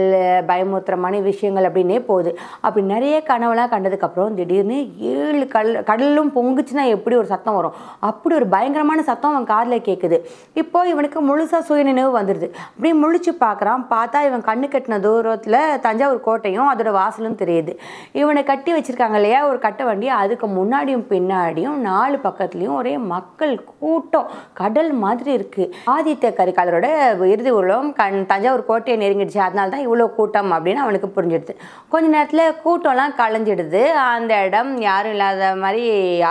பயமுத்திரமான விஷயங்கள் அப்படின்னே போகுது அப்படி நிறைய கனவுலாம் கண்டதுக்கப்புறம் திடீர்னு ஏழு கடல் கடலும் பொங்குச்சுன்னா எப்படி ஒரு சத்தம் வரும் அப்படி ஒரு பயங்கரமான சத்தம் அவன் காதில் கேட்குது இப்போ இவனுக்கு முழுசாக சுய நினைவு வந்துடுது அப்படியே முழிச்சு பார்க்குறான் பார்த்தா இவன் கண்ணு கட்டின தூரத்தில் தஞ்சாவூர் கோட்டையும் அதோட வாசலும் தெரியுது இவனை கட்டி வச்சுருக்காங்க இல்லையா ஒரு கட்டை வண்டி அதுக்கு முன்னாடியும் பின்னாடியும் நாலு பக்கத்துலேயும் ஒரே மக்கள் கூட்டம் கடல் மாதிரி இருக்குது ஆதித்ய கரிகாலரோட இறுதி உருவம் கண் தஞ்சாவூர் கோட்டையை நெருங்கிடுச்சு அதனால தான் இவ்வளோ கூட்டம் அப்படின்னு அவனுக்கு புரிஞ்சிடுது கொஞ்ச நேரத்தில் கூட்டம்லாம் கலைஞ்சிடுது அந்த இடம் யாரும் இல்லாத மாதிரி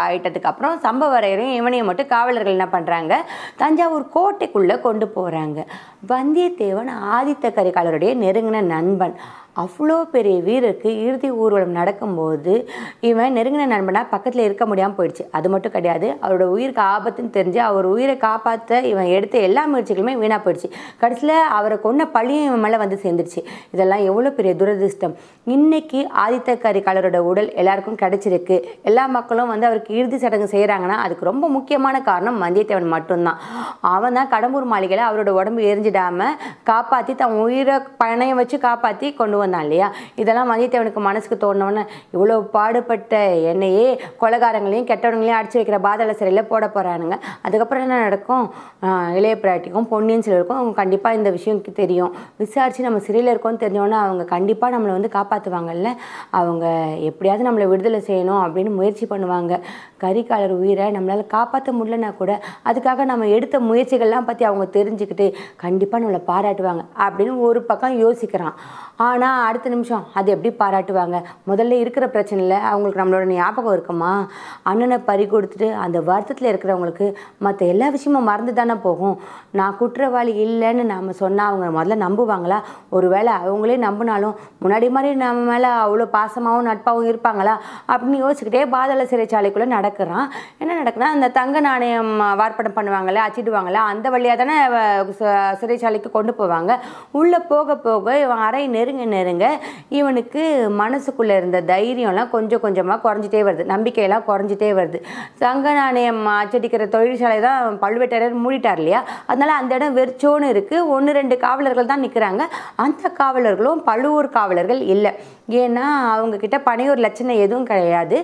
ஆயிட்டதுக்கு அப்புறம் சம்பவரையரையும் இவனையும் மட்டும் காவலர்கள் என்ன பண்ணுறாங்க தஞ்சாவூர் கோட்டைக்குள்ளே கொண்டு போகிறாங்க வந்தியத்தேவன் ஆதித்த கரிகாலருடைய நெருங்கின நண்பன் அவ்வளோ பெரிய வீரருக்கு இறுதி ஊர்வலம் நடக்கும்போது இவன் நெருங்கின நண்பனாக பக்கத்தில் இருக்க முடியாமல் போயிடுச்சு அது மட்டும் கிடையாது அவரோட உயிருக்கு ஆபத்துன்னு தெரிஞ்சு அவர் உயிரை காப்பாற்ற இவன் எடுத்த எல்லா முயற்சிகளுமே வீணாக போயிடுச்சு கடைசியில் அவரை கொண்ட பழியும் இவன் மேலே வந்து சேர்ந்துருச்சு இதெல்லாம் எவ்வளோ பெரிய துரதிருஷ்டம் இன்னைக்கு ஆதித்த கரிகாலரோட உடல் எல்லாருக்கும் கிடைச்சிருக்கு எல்லா மக்களும் வந்து அவருக்கு இறுதி சடங்கு செய்கிறாங்கன்னா அதுக்கு ரொம்ப முக்கியமான காரணம் வந்தியத்தேவன் மட்டும்தான் அவன் தான் கடம்பூர் மாளிகையில் அவரோட உடம்பு எரிஞ்சிடாமல் காப்பாற்றி தன் உயிரை பணையை வச்சு காப்பாற்றி கொண்டு வந்து பண்ணான் இல்லையா இதெல்லாம் வந்தியத்தேவனுக்கு மனசுக்கு தோணுனோன்னு இவ்வளோ பாடுபட்ட என்னையே கொலகாரங்களையும் கெட்டவங்களையும் அடிச்சு வைக்கிற பாதாள சிறையில் போட போகிறானுங்க அதுக்கப்புறம் என்ன நடக்கும் இளைய பிராட்டிக்கும் பொன்னியின் சிலருக்கும் அவங்க கண்டிப்பாக இந்த விஷயம் தெரியும் விசாரித்து நம்ம சிறையில் இருக்கோம்னு தெரிஞ்சோன்னா அவங்க கண்டிப்பாக நம்மளை வந்து காப்பாற்றுவாங்கல்ல அவங்க எப்படியாவது நம்மளை விடுதலை செய்யணும் அப்படின்னு முயற்சி பண்ணுவாங்க கரிகாலர் உயிரை நம்மளால் காப்பாற்ற முடியலன்னா கூட அதுக்காக நம்ம எடுத்த முயற்சிகள்லாம் பற்றி அவங்க தெரிஞ்சுக்கிட்டு கண்டிப்பாக நம்மளை பாராட்டுவாங்க அப்படின்னு ஒரு பக்கம் யோசிக்கிறான் ஆனால் அடுத்த நிமிஷம் அது எப்படி பாராட்டுவாங்க முதல்ல இருக்கிற பிரச்சனையில் அவங்களுக்கு நம்மளோட ஞாபகம் இருக்குமா அண்ணனை பறி கொடுத்துட்டு அந்த வருத்தத்தில் இருக்கிறவங்களுக்கு மற்ற எல்லா விஷயமும் மறந்து தானே போகும் நான் குற்றவாளி இல்லைன்னு நாம் சொன்னால் அவங்க முதல்ல நம்புவாங்களா ஒருவேளை அவங்களே நம்பினாலும் முன்னாடி மாதிரி நம்ம மேலே அவ்வளோ பாசமாகவும் நட்பாகவும் இருப்பாங்களா அப்படின்னு யோசிச்சுக்கிட்டே பாதாள சிறைச்சாலைக்குள்ளே நடக்கிறான் என்ன நடக்குன்னா அந்த தங்க நாணயம் வார்ப்படம் பண்ணுவாங்களே அச்சிடுவாங்களே அந்த வழியாக தானே சிறைச்சாலைக்கு கொண்டு போவாங்க உள்ளே போக போக இவன் அறை நெரு நெருங்க நெருங்க இவனுக்கு மனசுக்குள்ளே இருந்த தைரியம்லாம் கொஞ்சம் கொஞ்சமாக குறைஞ்சிட்டே வருது நம்பிக்கையெல்லாம் குறைஞ்சிட்டே வருது சங்க நாணயம் அச்சடிக்கிற தொழிற்சாலை தான் பழுவேட்டரர் மூடிட்டார் இல்லையா அதனால் அந்த இடம் வெறிச்சோன்னு இருக்குது ஒன்று ரெண்டு காவலர்கள் தான் நிற்கிறாங்க அந்த காவலர்களும் பழுவூர் காவலர்கள் இல்லை ஏன்னா அவங்கக்கிட்ட பனையூர் லட்சணம் எதுவும் கிடையாது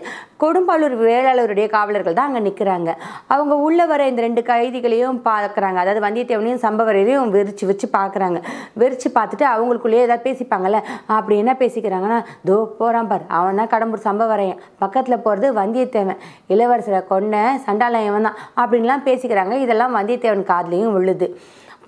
கொடும்பாலூர் வேளாளருடைய காவலர்கள் தான் அங்கே நிற்கிறாங்க அவங்க உள்ளே வர இந்த ரெண்டு கைதிகளையும் பார்க்குறாங்க அதாவது வந்தியத்தேவனையும் சம்பவரையும் விரிச்சு வச்சு பார்க்குறாங்க விரிச்சு பார்த்துட்டு அவங்களுக்குள்ளேயே ஏதாவது பேசிப்பாங்கள்ல அப்படி என்ன பேசிக்கிறாங்கன்னா தோ போகிறான் பார் அவன் தான் கடம்பூர் சம்பவரையன் பக்கத்தில் போகிறது வந்தியத்தேவன் இளவரசரை கொண்ட சண்டாலயவன் தான் அப்படின்லாம் பேசிக்கிறாங்க இதெல்லாம் வந்தியத்தேவன் காதலையும் விழுது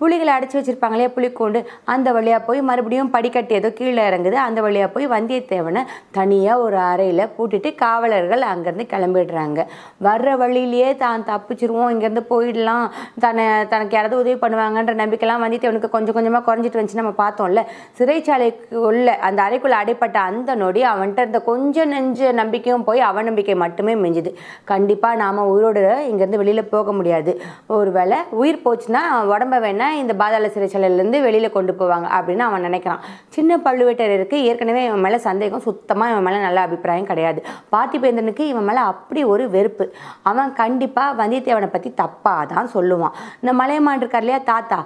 புளிகளை அடைச்சி வச்சிருப்பாங்களே இல்லையா புளிக்கூண்டு அந்த வழியாக போய் மறுபடியும் படிக்கட்டு ஏதோ கீழே இறங்குது அந்த வழியாக போய் வந்தியத்தேவனை தனியாக ஒரு அறையில் பூட்டிட்டு காவலர்கள் அங்கேருந்து கிளம்பிடுறாங்க வர்ற வழியிலேயே தான் தப்பிச்சிருவோம் இங்கேருந்து போயிடலாம் தன்னை தனக்கு யாராவது உதவி பண்ணுவாங்கன்ற நம்பிக்கைலாம் வந்தியத்தேவனுக்கு கொஞ்சம் கொஞ்சமாக குறைஞ்சிட்டு வந்துச்சு நம்ம பார்த்தோம்ல சிறைச்சாலைக்கு உள்ள அந்த அறைக்குள்ளே அடைப்பட்ட அந்த நொடி அவன்கிட்ட இருந்த கொஞ்சம் நெஞ்ச நம்பிக்கையும் போய் அவநம்பிக்கை மட்டுமே மிஞ்சுது கண்டிப்பாக நாம் உயிரோடு இங்கேருந்து வெளியில் போக முடியாது ஒரு வேளை உயிர் போச்சுன்னா உடம்ப வேணால் இந்த பாதாள சிறைச்சாலையிலேருந்து வெளியில் கொண்டு போவாங்க அப்படின்னு அவன் நினைக்கிறான் சின்ன பழுவேட்டரருக்கு ஏற்கனவே இவன் மேலே சந்தேகம் சுத்தமாக இவன் மேலே நல்ல அபிப்பிராயம் கிடையாது பார்த்திபேந்திரனுக்கு இவன் மேலே அப்படி ஒரு வெறுப்பு அவன் கண்டிப்பாக வந்தியத்தேவனை பற்றி தப்பாக தான் சொல்லுவான் இந்த மலையமான் இருக்கார் இல்லையா தாத்தா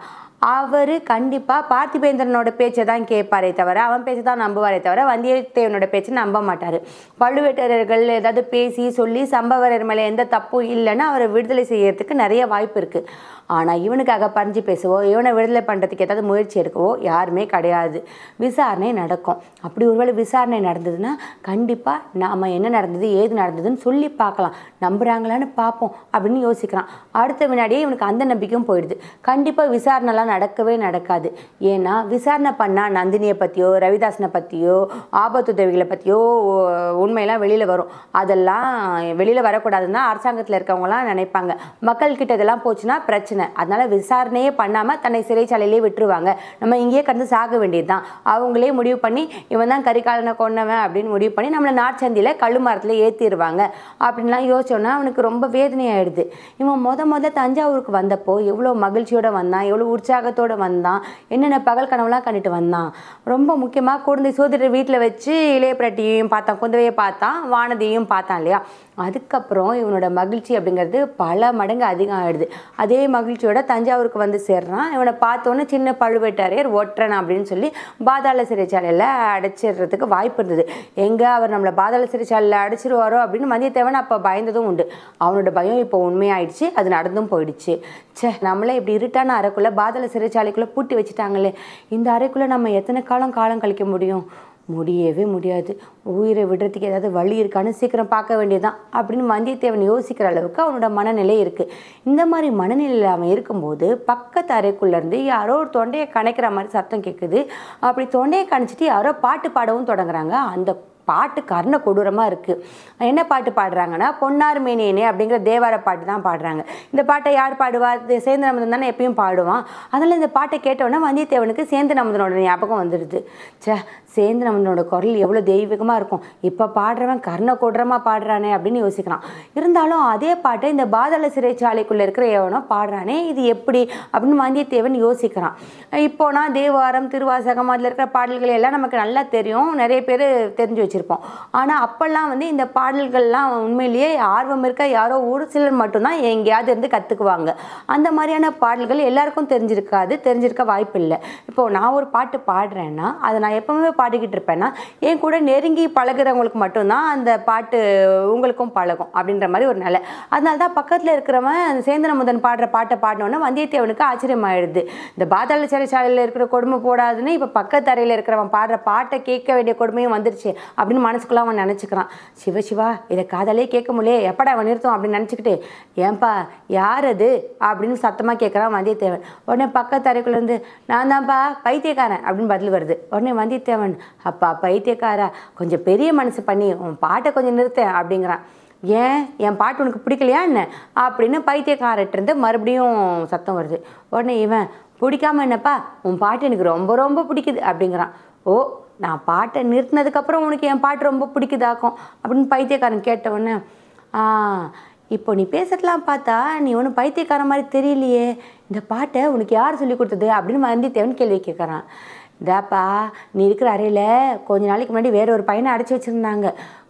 அவர் கண்டிப்பாக பார்த்திபேந்திரனோட பேச்சை தான் கேட்பாரே தவிர அவன் பேச்சை தான் நம்புவாரே தவிர வந்தியத்தேவனோட பேச்சை நம்ப மாட்டார் பழுவேட்டரர்கள் ஏதாவது பேசி சொல்லி சம்பவரர் மேலே எந்த தப்பும் இல்லைன்னா அவரை விடுதலை செய்யறதுக்கு நிறைய வாய்ப்பு இருக்குது ஆனால் இவனுக்காக பறிஞ்சு பேசவோ இவனை விடுதலை பண்ணுறதுக்கு ஏதாவது முயற்சி எடுக்கவோ யாருமே கிடையாது விசாரணை நடக்கும் அப்படி ஒருவேளை விசாரணை நடந்ததுன்னா கண்டிப்பாக நாம் என்ன நடந்தது ஏது நடந்ததுன்னு சொல்லி பார்க்கலாம் நம்புகிறாங்களான்னு பார்ப்போம் அப்படின்னு யோசிக்கிறான் அடுத்த வினாடியே இவனுக்கு அந்த நம்பிக்கையும் போயிடுது கண்டிப்பாக விசாரணைலாம் நடக்கவே நடக்காது ஏன்னா விசாரணை பண்ணால் நந்தினியை பற்றியோ ரவிதாசனை பற்றியோ ஆபத்துதவிகளை பற்றியோ உண்மையெல்லாம் வெளியில் வரும் அதெல்லாம் வெளியில் வரக்கூடாதுன்னா அரசாங்கத்தில் இருக்கவங்களாம் நினைப்பாங்க மக்கள்கிட்ட இதெல்லாம் போச்சுன்னா பிரச்சனை அதனால் விசாரணையே பண்ணாமல் தன்னை சிறைச்சாலையிலே விட்டுருவாங்க நம்ம இங்கேயே கடந்து சாக வேண்டியது தான் அவங்களே முடிவு பண்ணி இவன் தான் கரிகாலனை கொண்டவன் அப்படின்னு முடிவு பண்ணி நம்மளை நாட்சந்தியில் கல்லுமரத்தில் ஏற்றிடுவாங்க அப்படின்லாம் யோசிச்சோன்னா அவனுக்கு ரொம்ப வேதனையாயிடுது இவன் முத முதல்ல தஞ்சாவூருக்கு வந்தப்போ எவ்வளோ மகிழ்ச்சியோடு வந்தான் எவ்வளோ உற்சாக உற்சாகத்தோடு வந்தான் என்னென்ன பகல் கனவுலாம் கண்டுட்டு வந்தான் ரொம்ப முக்கியமாக குழந்தை சோதரர் வீட்டில் வச்சு இளைய பிரட்டியையும் பார்த்தான் குந்தவையை பார்த்தான் வானதியையும் பார்த்தான் இல்லையா அதுக்கப்புறம் இவனோட மகிழ்ச்சி அப்படிங்கிறது பல மடங்கு அதிகம் ஆகிடுது அதே மகிழ்ச்சியோட தஞ்சாவூருக்கு வந்து சேர்றான் இவனை பார்த்தோன்னே சின்ன பழுவேட்டரையர் ஒற்றன் அப்படின்னு சொல்லி பாதாள சிறைச்சாலையில் அடைச்சிடுறதுக்கு வாய்ப்பு இருந்தது எங்கே அவர் நம்மளை பாதாள சிறைச்சாலையில் அடைச்சிருவாரோ அப்படின்னு மதியத்தேவன் அப்போ பயந்ததும் உண்டு அவனோட பயம் இப்போ உண்மையாயிடுச்சு அது நடந்தும் போயிடுச்சு சே நம்மளே இப்படி இருட்டான அறைக்குள்ளே பாதாள சிறைச்சாலைக்குள்ளே பூட்டி வச்சுட்டாங்களே இந்த அறைக்குள்ளே நம்ம எத்தனை காலம் காலம் கழிக்க முடியும் முடியவே முடியாது உயிரை விடுறதுக்கு ஏதாவது வழி இருக்கான்னு சீக்கிரம் பார்க்க வேண்டியதுதான் அப்படின்னு வந்தியத்தேவன் யோசிக்கிற அளவுக்கு அவனோட மனநிலை இருக்குது இந்த மாதிரி மனநிலையில் அவன் இருக்கும்போது பக்கத்து அறைக்குள்ளேருந்து யாரோ ஒரு தொண்டையை கணக்கிற மாதிரி சத்தம் கேட்குது அப்படி தொண்டையை கணிச்சிட்டு யாரோ பாட்டு பாடவும் தொடங்குறாங்க அந்த பாட்டு கர்ண கொடூரமாக இருக்குது என்ன பாட்டு பாடுறாங்கன்னா பொன்னார் மேனியனே அப்படிங்கிற தேவார பாட்டு தான் பாடுறாங்க இந்த பாட்டை யார் பாடுவார் சேந்தன் நமதன் தானே எப்பயும் பாடுவான் அதனால் இந்த பாட்டை கேட்டோன்னே வந்தியத்தேவனுக்கு சேந்தன் நமதனோட ஞாபகம் வந்துடுது சே சேர்ந்து நம்மளோட குரல் எவ்வளோ தெய்வீகமாக இருக்கும் இப்போ பாடுறவன் கர்ண கொடரமாக பாடுறானே அப்படின்னு யோசிக்கலாம் இருந்தாலும் அதே பாட்டை இந்த பாதாள சிறைச்சாலைக்குள்ளே இருக்கிற எவனோ பாடுறானே இது எப்படி அப்படின்னு வந்தியத்தேவன் யோசிக்கிறான் இப்போனா தேவாரம் திருவாசகம் அதில் இருக்கிற பாடல்கள் எல்லாம் நமக்கு நல்லா தெரியும் நிறைய பேர் தெரிஞ்சு வச்சுருப்போம் ஆனால் அப்போல்லாம் வந்து இந்த பாடல்கள்லாம் உண்மையிலேயே ஆர்வம் இருக்க யாரோ ஒரு சிலர் மட்டும்தான் எங்கேயாவது இருந்து கற்றுக்குவாங்க அந்த மாதிரியான பாடல்கள் எல்லாருக்கும் தெரிஞ்சிருக்காது தெரிஞ்சிருக்க வாய்ப்பு இல்லை இப்போது நான் ஒரு பாட்டு பாடுறேன்னா அதை நான் எப்போவுமே பாடிக்கிட்டு இருப்பேன்னா என் கூட நெருங்கி பழகிறவங்களுக்கு மட்டும்தான் அந்த பாட்டு உங்களுக்கும் பழகும் அப்படின்ற மாதிரி ஒரு நிலை அதனால தான் பக்கத்தில் இருக்கிறவன் சேந்தன முதன் பாடுற பாட்டை பாடினோன்னா வந்தியத்தேவனுக்கு ஆச்சரியமாயிடுது இந்த பாதாள சிறைச்சாலையில் இருக்கிற கொடுமை போடாதுன்னு இப்போ பக்கத்தரையில் இருக்கிறவன் பாடுற பாட்டை கேட்க வேண்டிய கொடுமையும் வந்துருச்சு அப்படின்னு மனசுக்குள்ள அவன் நினச்சிக்கிறான் சிவ சிவா இதை காதலே கேட்க முடியல எப்படா அவன் நிறுத்தும் அப்படின்னு நினச்சிக்கிட்டு ஏன்பா யார் அது அப்படின்னு சத்தமாக கேட்குறான் வந்தியத்தேவன் உடனே பக்கத்தரைக்குள்ளேருந்து நான் தான்ப்பா பைத்தியக்காரன் அப்படின்னு பதில் வருது உடனே வந்தியத்தேவன் ராமன் அப்பா பைத்தியக்காரா கொஞ்சம் பெரிய மனசு பண்ணி உன் பாட்டை கொஞ்சம் நிறுத்த அப்படிங்கிறான் ஏன் என் பாட்டு உனக்கு பிடிக்கலையா என்ன அப்படின்னு இருந்து மறுபடியும் சத்தம் வருது உடனே இவன் பிடிக்காம என்னப்பா உன் பாட்டு எனக்கு ரொம்ப ரொம்ப பிடிக்குது அப்படிங்கிறான் ஓ நான் பாட்டை நிறுத்தினதுக்கப்புறம் உனக்கு என் பாட்டு ரொம்ப பிடிக்குதாக்கும் அப்படின்னு பைத்தியக்காரன் கேட்டவுடனே இப்போ நீ பேசுறதுலாம் பார்த்தா நீ ஒன்று பைத்தியக்காரன் மாதிரி தெரியலையே இந்த பாட்டை உனக்கு யார் சொல்லி கொடுத்தது அப்படின்னு வந்தித்தேவன் கேள்வி கேட்குறான் இதாப்பா நீ இருக்கிற அறையில் கொஞ்ச நாளைக்கு முன்னாடி வேறு ஒரு பையனை அடைச்சி வச்சுருந்தாங்க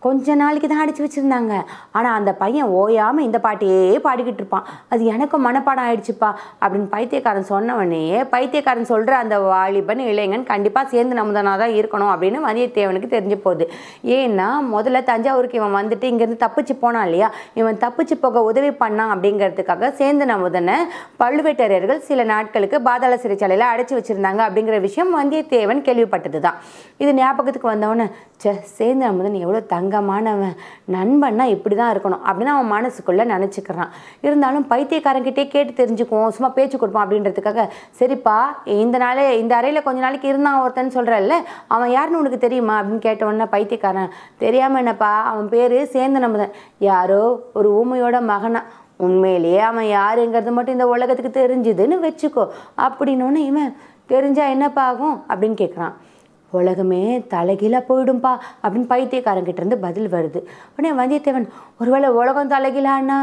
கொஞ்ச நாளைக்கு தான் அடிச்சு வச்சுருந்தாங்க ஆனால் அந்த பையன் ஓயாமல் இந்த பாட்டையே பாடிக்கிட்டு இருப்பான் அது எனக்கும் மனப்பாடம் ஆயிடுச்சுப்பா அப்படின்னு பைத்தியக்காரன் சொன்னவனே பைத்தியக்காரன் சொல்கிற அந்த வாலிபன் இளைஞன் கண்டிப்பாக சேர்ந்து நம்மதனாக தான் இருக்கணும் அப்படின்னு வந்தியத்தேவனுக்கு தெரிஞ்சு போகுது ஏன்னா முதல்ல தஞ்சாவூருக்கு இவன் வந்துட்டு இங்கேருந்து தப்பிச்சு போனான் இல்லையா இவன் தப்பிச்சு போக உதவி பண்ணான் அப்படிங்கிறதுக்காக சேர்ந்து நமுதனை பழுவேட்டரையர்கள் சில நாட்களுக்கு பாதாள சிறைச்சாலையில் அடைச்சி வச்சுருந்தாங்க அப்படிங்கிற விஷயம் வந்தியத்தேவன் கேள்விப்பட்டது தான் இது ஞாபகத்துக்கு வந்தவன சே சேர்ந்து நமுதன் எவ்வளோ தங்க தங்கமானவன் நண்பன்னா இப்படி தான் இருக்கணும் அப்படின்னு அவன் மனசுக்குள்ளே நினச்சிக்கிறான் இருந்தாலும் பைத்தியக்காரங்கிட்டே கேட்டு தெரிஞ்சுக்குவோம் சும்மா பேச்சு கொடுப்போம் அப்படின்றதுக்காக சரிப்பா இந்த நாளே இந்த அறையில் கொஞ்ச நாளைக்கு இருந்தான் ஒருத்தன் சொல்கிறல்ல அவன் யாருன்னு உனக்கு தெரியுமா அப்படின்னு கேட்டவொடனே பைத்தியக்காரன் தெரியாமல் என்னப்பா அவன் பேர் சேர்ந்த நம்பதன் யாரோ ஒரு ஊமையோட மகனா உண்மையிலேயே அவன் யாருங்கிறது மட்டும் இந்த உலகத்துக்கு தெரிஞ்சுதுன்னு வச்சுக்கோ அப்படின்னோன்னு இவன் தெரிஞ்சால் என்னப்பா ஆகும் அப்படின்னு கேட்குறான் உலகமே தலைகீழாக போயிடும்பா அப்படின்னு பைத்தியக்காரங்கிட்ட இருந்து பதில் வருது உடனே வந்தியத்தேவன் ஒருவேளை உலகம் தலைகீழான்னா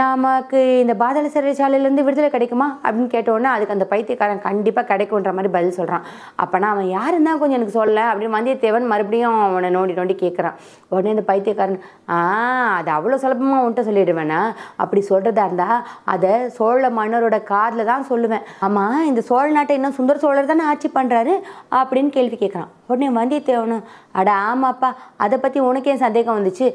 நமக்கு இந்த பாதாள சிறைச்சாலையிலேருந்து விடுதலை கிடைக்குமா அப்படின்னு கேட்டோன்னே அதுக்கு அந்த பைத்தியக்காரன் கண்டிப்பாக கிடைக்குன்ற மாதிரி பதில் சொல்கிறான் அப்போனா அவன் யாருன்னா கொஞ்சம் எனக்கு சொல்லலை அப்படின்னு வந்தியத்தேவன் மறுபடியும் அவனை நோண்டி நோண்டி கேட்குறான் உடனே இந்த பைத்தியக்காரன் ஆ அது அவ்வளோ சுலபமாக உன்ட்ட சொல்லிடுவேண்ணா அப்படி சொல்கிறதா இருந்தால் அதை சோழ மன்னரோட காதில் தான் சொல்லுவேன் ஆமாம் இந்த சோழ நாட்டை இன்னும் சுந்தர சோழர் தானே ஆட்சி பண்ணுறாரு அப்படின்னு கேள்வி கேட்க た。உடனே வந்தியத்தேவனும் அட ஆமாப்பா அதை பற்றி உனக்கு ஏன் சந்தேகம் வந்துச்சு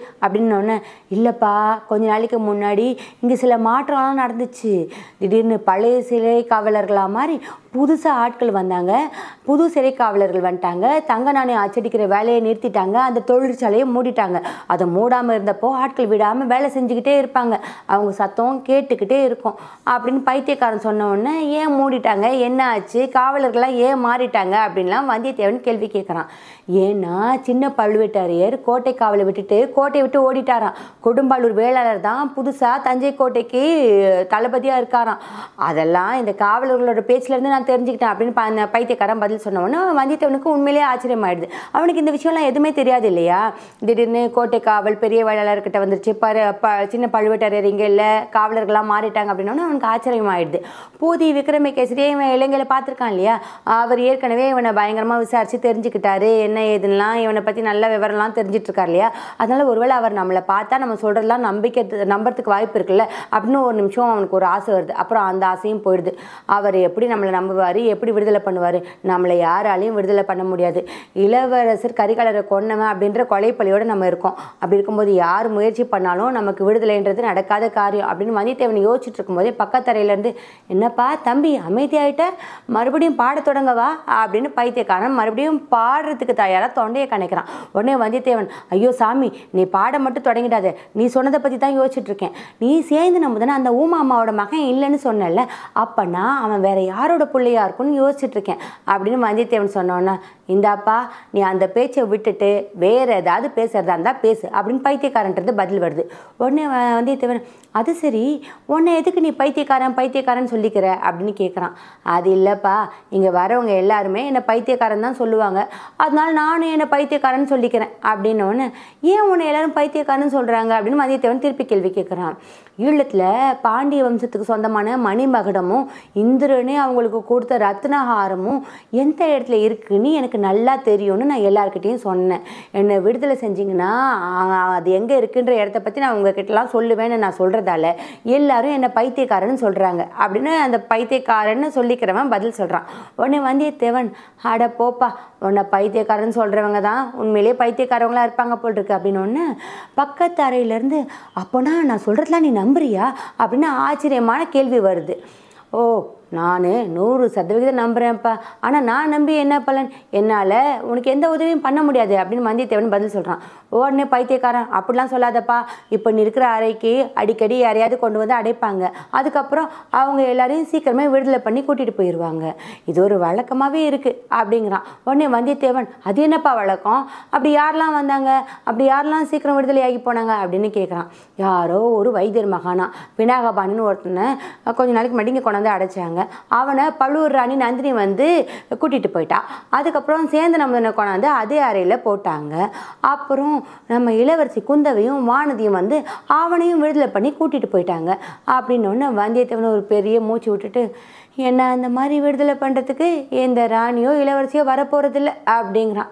ஒன்று இல்லைப்பா கொஞ்ச நாளைக்கு முன்னாடி இங்கே சில மாற்றம்லாம் நடந்துச்சு திடீர்னு பழைய சிலை காவலர்களாக மாதிரி புதுசாக ஆட்கள் வந்தாங்க புது சிறை காவலர்கள் வந்துட்டாங்க தங்க நானே அச்சடிக்கிற வேலையை நிறுத்திட்டாங்க அந்த தொழிற்சாலையை மூடிட்டாங்க அதை மூடாமல் இருந்தப்போ ஆட்கள் விடாமல் வேலை செஞ்சுக்கிட்டே இருப்பாங்க அவங்க சத்தம் கேட்டுக்கிட்டே இருக்கும் அப்படின்னு பைத்தியக்காரன் சொன்ன உடனே ஏன் மூடிட்டாங்க என்ன ஆச்சு காவலர்கள்லாம் ஏன் மாறிட்டாங்க அப்படின்லாம் வந்தியத்தேவன் கேள்வி から ஏன்னா சின்ன பழுவேட்டரையர் கோட்டை காவலை விட்டுட்டு கோட்டையை விட்டு ஓடிட்டாராம் கொடும்பாலூர் வேளாளர் தான் புதுசாக தஞ்சை கோட்டைக்கு தளபதியாக இருக்காராம் அதெல்லாம் இந்த காவலர்களோட பேச்சிலேருந்து நான் தெரிஞ்சுக்கிட்டேன் அப்படின்னு பைத்தியக்காரன் பதில் சொன்னவொன்னே வந்தியத்தேவனுக்கு உண்மையிலேயே ஆச்சரியமாயிடுது அவனுக்கு இந்த விஷயம்லாம் எதுவுமே தெரியாது இல்லையா திடீர்னு கோட்டை காவல் பெரிய வேளாளர்கிட்ட வந்துருச்சு ப சின்ன பழுவேட்டரையர் இங்கே இல்லை காவலர்கள்லாம் மாறிட்டாங்க அப்படின்னோன்னு அவனுக்கு ஆச்சரியமாயிடுது பூதி விக்ரமகேசரியே இவன் இளைஞர்களை பார்த்துருக்கான் இல்லையா அவர் ஏற்கனவே இவனை பயங்கரமாக விசாரித்து தெரிஞ்சுக்கிட்டாரு என்ன என்ன ஏதுன்னா இவனை பற்றி நல்ல விவரம்லாம் தெரிஞ்சிட்ருக்கார் இல்லையா அதனால் ஒருவேளை அவர் நம்மளை பார்த்தா நம்ம சொல்கிறதெல்லாம் நம்பிக்கை நம்புறதுக்கு வாய்ப்பு இருக்குல்ல அப்படின்னு ஒரு நிமிஷம் அவனுக்கு ஒரு ஆசை வருது அப்புறம் அந்த ஆசையும் போயிடுது அவர் எப்படி நம்மளை நம்புவார் எப்படி விடுதலை பண்ணுவார் நம்மளை யாராலையும் விடுதலை பண்ண முடியாது இளவரசர் கரிகாலரை கொன்னவன் அப்படின்ற கொலைப்பலியோடு நம்ம இருக்கோம் அப்படி இருக்கும்போது யார் முயற்சி பண்ணாலும் நமக்கு விடுதலைன்றது நடக்காத காரியம் அப்படின்னு வந்தியத்தேவன் யோசிச்சுட்டு இருக்கும்போதே பக்கத்தரையிலேருந்து என்னப்பா தம்பி அமைதியாயிட்ட மறுபடியும் பாட தொடங்கவா அப்படின்னு பைத்தியக்காரன் மறுபடியும் பாடுறதுக்கு தாயாராக தொண்டையை கணக்கிறான் உடனே வந்தியத்தேவன் ஐயோ சாமி நீ பாடம் மட்டும் தொடங்கிடாத நீ சொன்னதை பற்றி தான் யோசிச்சுட்ருக்கேன் நீ சேர்ந்து நம்ம தானே அந்த ஊமா அம்மாவோட மகன் இல்லைன்னு சொன்னல அப்போனா அவன் வேற யாரோட பிள்ளையா இருக்கும்னு யோசிச்சுட்ருக்கேன் இருக்கேன் அப்படின்னு வந்தியத்தேவன் சொன்னோன்னா இந்தாப்பா நீ அந்த பேச்சை விட்டுட்டு வேறு ஏதாவது பேசுகிறதா இருந்தால் பேசு அப்படின்னு பைத்தியக்காரன்றது பதில் வருது உடனே வந்தியத்தேவன் அது சரி உன்னை எதுக்கு நீ பைத்தியக்காரன் பைத்தியக்காரன் சொல்லிக்கிற அப்படின்னு கேட்குறான் அது இல்லைப்பா இங்கே வரவங்க எல்லாருமே என்னை பைத்தியக்காரன் தான் சொல்லுவாங்க அதனால அதனால் நானும் என்னை பைத்தியக்காரன் சொல்லிக்கிறேன் அப்படின்னோடனே ஏன் உன்னை எல்லாரும் பைத்தியக்காரன் சொல்கிறாங்க அப்படின்னு மதியத்தேவன் திருப்பி கேள்வி கேட்குறான் ஈழத்தில் பாண்டிய வம்சத்துக்கு சொந்தமான மணிமகடமும் இந்திரனே அவங்களுக்கு கொடுத்த ரத்னஹாரமும் எந்த இடத்துல இருக்குன்னு எனக்கு நல்லா தெரியும்னு நான் எல்லாருக்கிட்டையும் சொன்னேன் என்னை விடுதலை செஞ்சிங்கன்னா அது எங்கே இருக்குன்ற இடத்த பற்றி நான் உங்ககிட்டலாம் சொல்லுவேன்னு நான் சொல்கிறதால எல்லாரும் என்னை பைத்தியக்காரன்னு சொல்கிறாங்க அப்படின்னு அந்த பைத்தியக்காரன்னு சொல்லிக்கிறவன் பதில் சொல்கிறான் உடனே வந்தியத்தேவன் அட போப்பா உன்னை பைத்தியக்காரன் பைத்தியக்காரன்னு சொல்கிறவங்க தான் உண்மையிலே பைத்தியக்காரவங்களாக இருப்பாங்க போல் இருக்கு அப்படின்னு ஒன்று பக்கத்து அறையிலேருந்து அப்போனா நான் சொல்கிறதுலாம் நீ நம்புறியா அப்படின்னு ஆச்சரியமான கேள்வி வருது ஓ நான் நூறு சதவிகிதம் நம்புகிறேன்ப்பா ஆனால் நான் நம்பி என்ன பலன் என்னால் உனக்கு எந்த உதவியும் பண்ண முடியாது அப்படின்னு வந்தியத்தேவன் பதில் சொல்கிறான் உடனே பைத்தியக்காரன் அப்படிலாம் சொல்லாதப்பா இப்போ நீ இருக்கிற அறைக்கு அடிக்கடி யாரையாவது கொண்டு வந்து அடைப்பாங்க அதுக்கப்புறம் அவங்க எல்லாரையும் சீக்கிரமே விடுதலை பண்ணி கூட்டிகிட்டு போயிடுவாங்க இது ஒரு வழக்கமாகவே இருக்குது அப்படிங்கிறான் உடனே வந்தியத்தேவன் அது என்னப்பா வழக்கம் அப்படி யாரெல்லாம் வந்தாங்க அப்படி யாரெல்லாம் சீக்கிரம் விடுதலை ஆகி போனாங்க அப்படின்னு கேட்குறான் யாரோ ஒரு வைத்தியர் மகானா பினாகபானின்னு ஒருத்தனை கொஞ்ச நாளைக்கு மடிங்க கொண்டாந்து அடைச்சாங்க அவனை பழுவூர் ராணி நந்தினி வந்து கூட்டிகிட்டு போயிட்டா அதுக்கப்புறம் சேர்ந்து நம்மளை கொண்டாந்து அதே அறையில் போட்டாங்க அப்புறம் நம்ம இளவரசி குந்தவையும் வானதியும் வந்து அவனையும் விடுதலை பண்ணி கூட்டிகிட்டு போயிட்டாங்க அப்படின்னோடனே வந்தியத்தேவனை ஒரு பெரிய மூச்சு விட்டுட்டு என்ன அந்த மாதிரி விடுதலை பண்ணுறதுக்கு எந்த ராணியோ இளவரசியோ வரப்போகிறதில்ல அப்படிங்கிறான்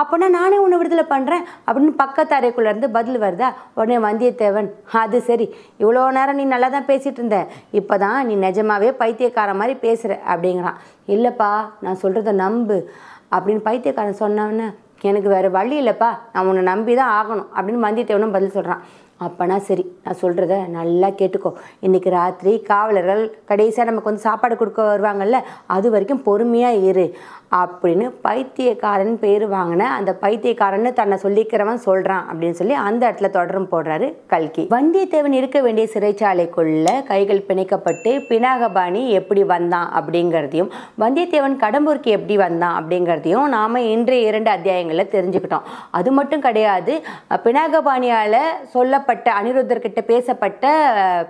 அப்போனா நானே உன்னை விடுதலை பண்ணுறேன் அப்படின்னு பக்கத்து பதில் வருதா உடனே வந்தியத்தேவன் அது சரி இவ்வளோ நேரம் நீ நல்லா தான் பேசிகிட்டு இருந்த இப்போ தான் நீ நிஜமாவே பைத்தியக்காரன் மாதிரி பேசுகிற அப்படிங்கிறான் இல்லைப்பா நான் சொல்கிறத நம்பு அப்படின்னு பைத்தியக்காரன் சொன்னவொன்னே எனக்கு வேறு வழி இல்லைப்பா நான் உன்னை நம்பி தான் ஆகணும் அப்படின்னு வந்தியத்தேவனும் பதில் சொல்கிறான் அப்போனா சரி நான் சொல்கிறத நல்லா கேட்டுக்கோ இன்றைக்கி ராத்திரி காவலர்கள் கடைசியாக நமக்கு வந்து சாப்பாடு கொடுக்க வருவாங்கள்ல அது வரைக்கும் பொறுமையாக இரு அப்படின்னு பைத்தியக்காரன் பேர் வாங்கின அந்த பைத்தியக்காரன்னு தன்னை சொல்லிக்கிறவன் சொல்கிறான் அப்படின்னு சொல்லி அந்த இடத்துல தொடரும் போடுறாரு கல்கி வந்தியத்தேவன் இருக்க வேண்டிய சிறைச்சாலைக்குள்ள கைகள் பிணைக்கப்பட்டு பினாகபாணி எப்படி வந்தான் அப்படிங்கிறதையும் வந்தியத்தேவன் கடம்பூருக்கு எப்படி வந்தான் அப்படிங்கிறதையும் நாம் இன்றைய இரண்டு அத்தியாயங்களில் தெரிஞ்சுக்கிட்டோம் அது மட்டும் கிடையாது பினாகபாணியால் சொல்லப்பட்ட அனிருத்தர்கிட்ட பேசப்பட்ட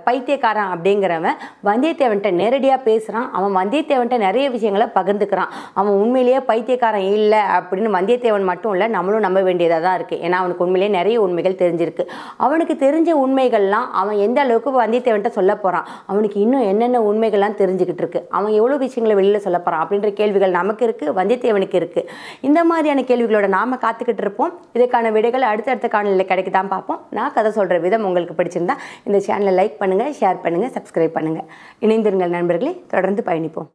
பைத்தியக்காரன் அப்படிங்கிறவன் வந்தியத்தேவன்கிட்ட நேரடியாக பேசுகிறான் அவன் வந்தியத்தேவன்கிட்ட நிறைய விஷயங்களை பகிர்ந்துக்கிறான் அவன் உண்மையிலேயே பைத்தியக்காரன் இல்லை அப்படின்னு வந்தியத்தேவன் மட்டும் இல்லை நம்மளும் நம்ப வேண்டியதாக தான் இருக்குது ஏன்னா அவனுக்கு உண்மையிலேயே நிறைய உண்மைகள் தெரிஞ்சிருக்கு அவனுக்கு தெரிஞ்ச உண்மைகள்லாம் அவன் எந்த அளவுக்கு வந்தியத்தேவன்கிட்ட சொல்ல போகிறான் அவனுக்கு இன்னும் என்னென்ன உண்மைகள்லாம் தெரிஞ்சுக்கிட்டு இருக்கு அவன் எவ்வளோ விஷயங்களை வெளியில் சொல்ல போகிறான் அப்படின்ற கேள்விகள் நமக்கு இருக்குது வந்தியத்தேவனுக்கு இருக்குது இந்த மாதிரியான கேள்விகளோட நாம் காத்துக்கிட்டு இருப்போம் இதுக்கான விடைகள் அடுத்தடுத்த காணொலியில் கிடைக்குதான் பார்ப்போம் நான் கதை சொல்கிற விதம் உங்களுக்கு பிடிச்சிருந்தா இந்த சேனலை லைக் பண்ணுங்கள் ஷேர் பண்ணுங்கள் சப்ஸ்கிரைப் பண்ணுங்கள் இணைந்திருங்கள் நண்பர்களே தொடர்ந்து பயணிப்போம்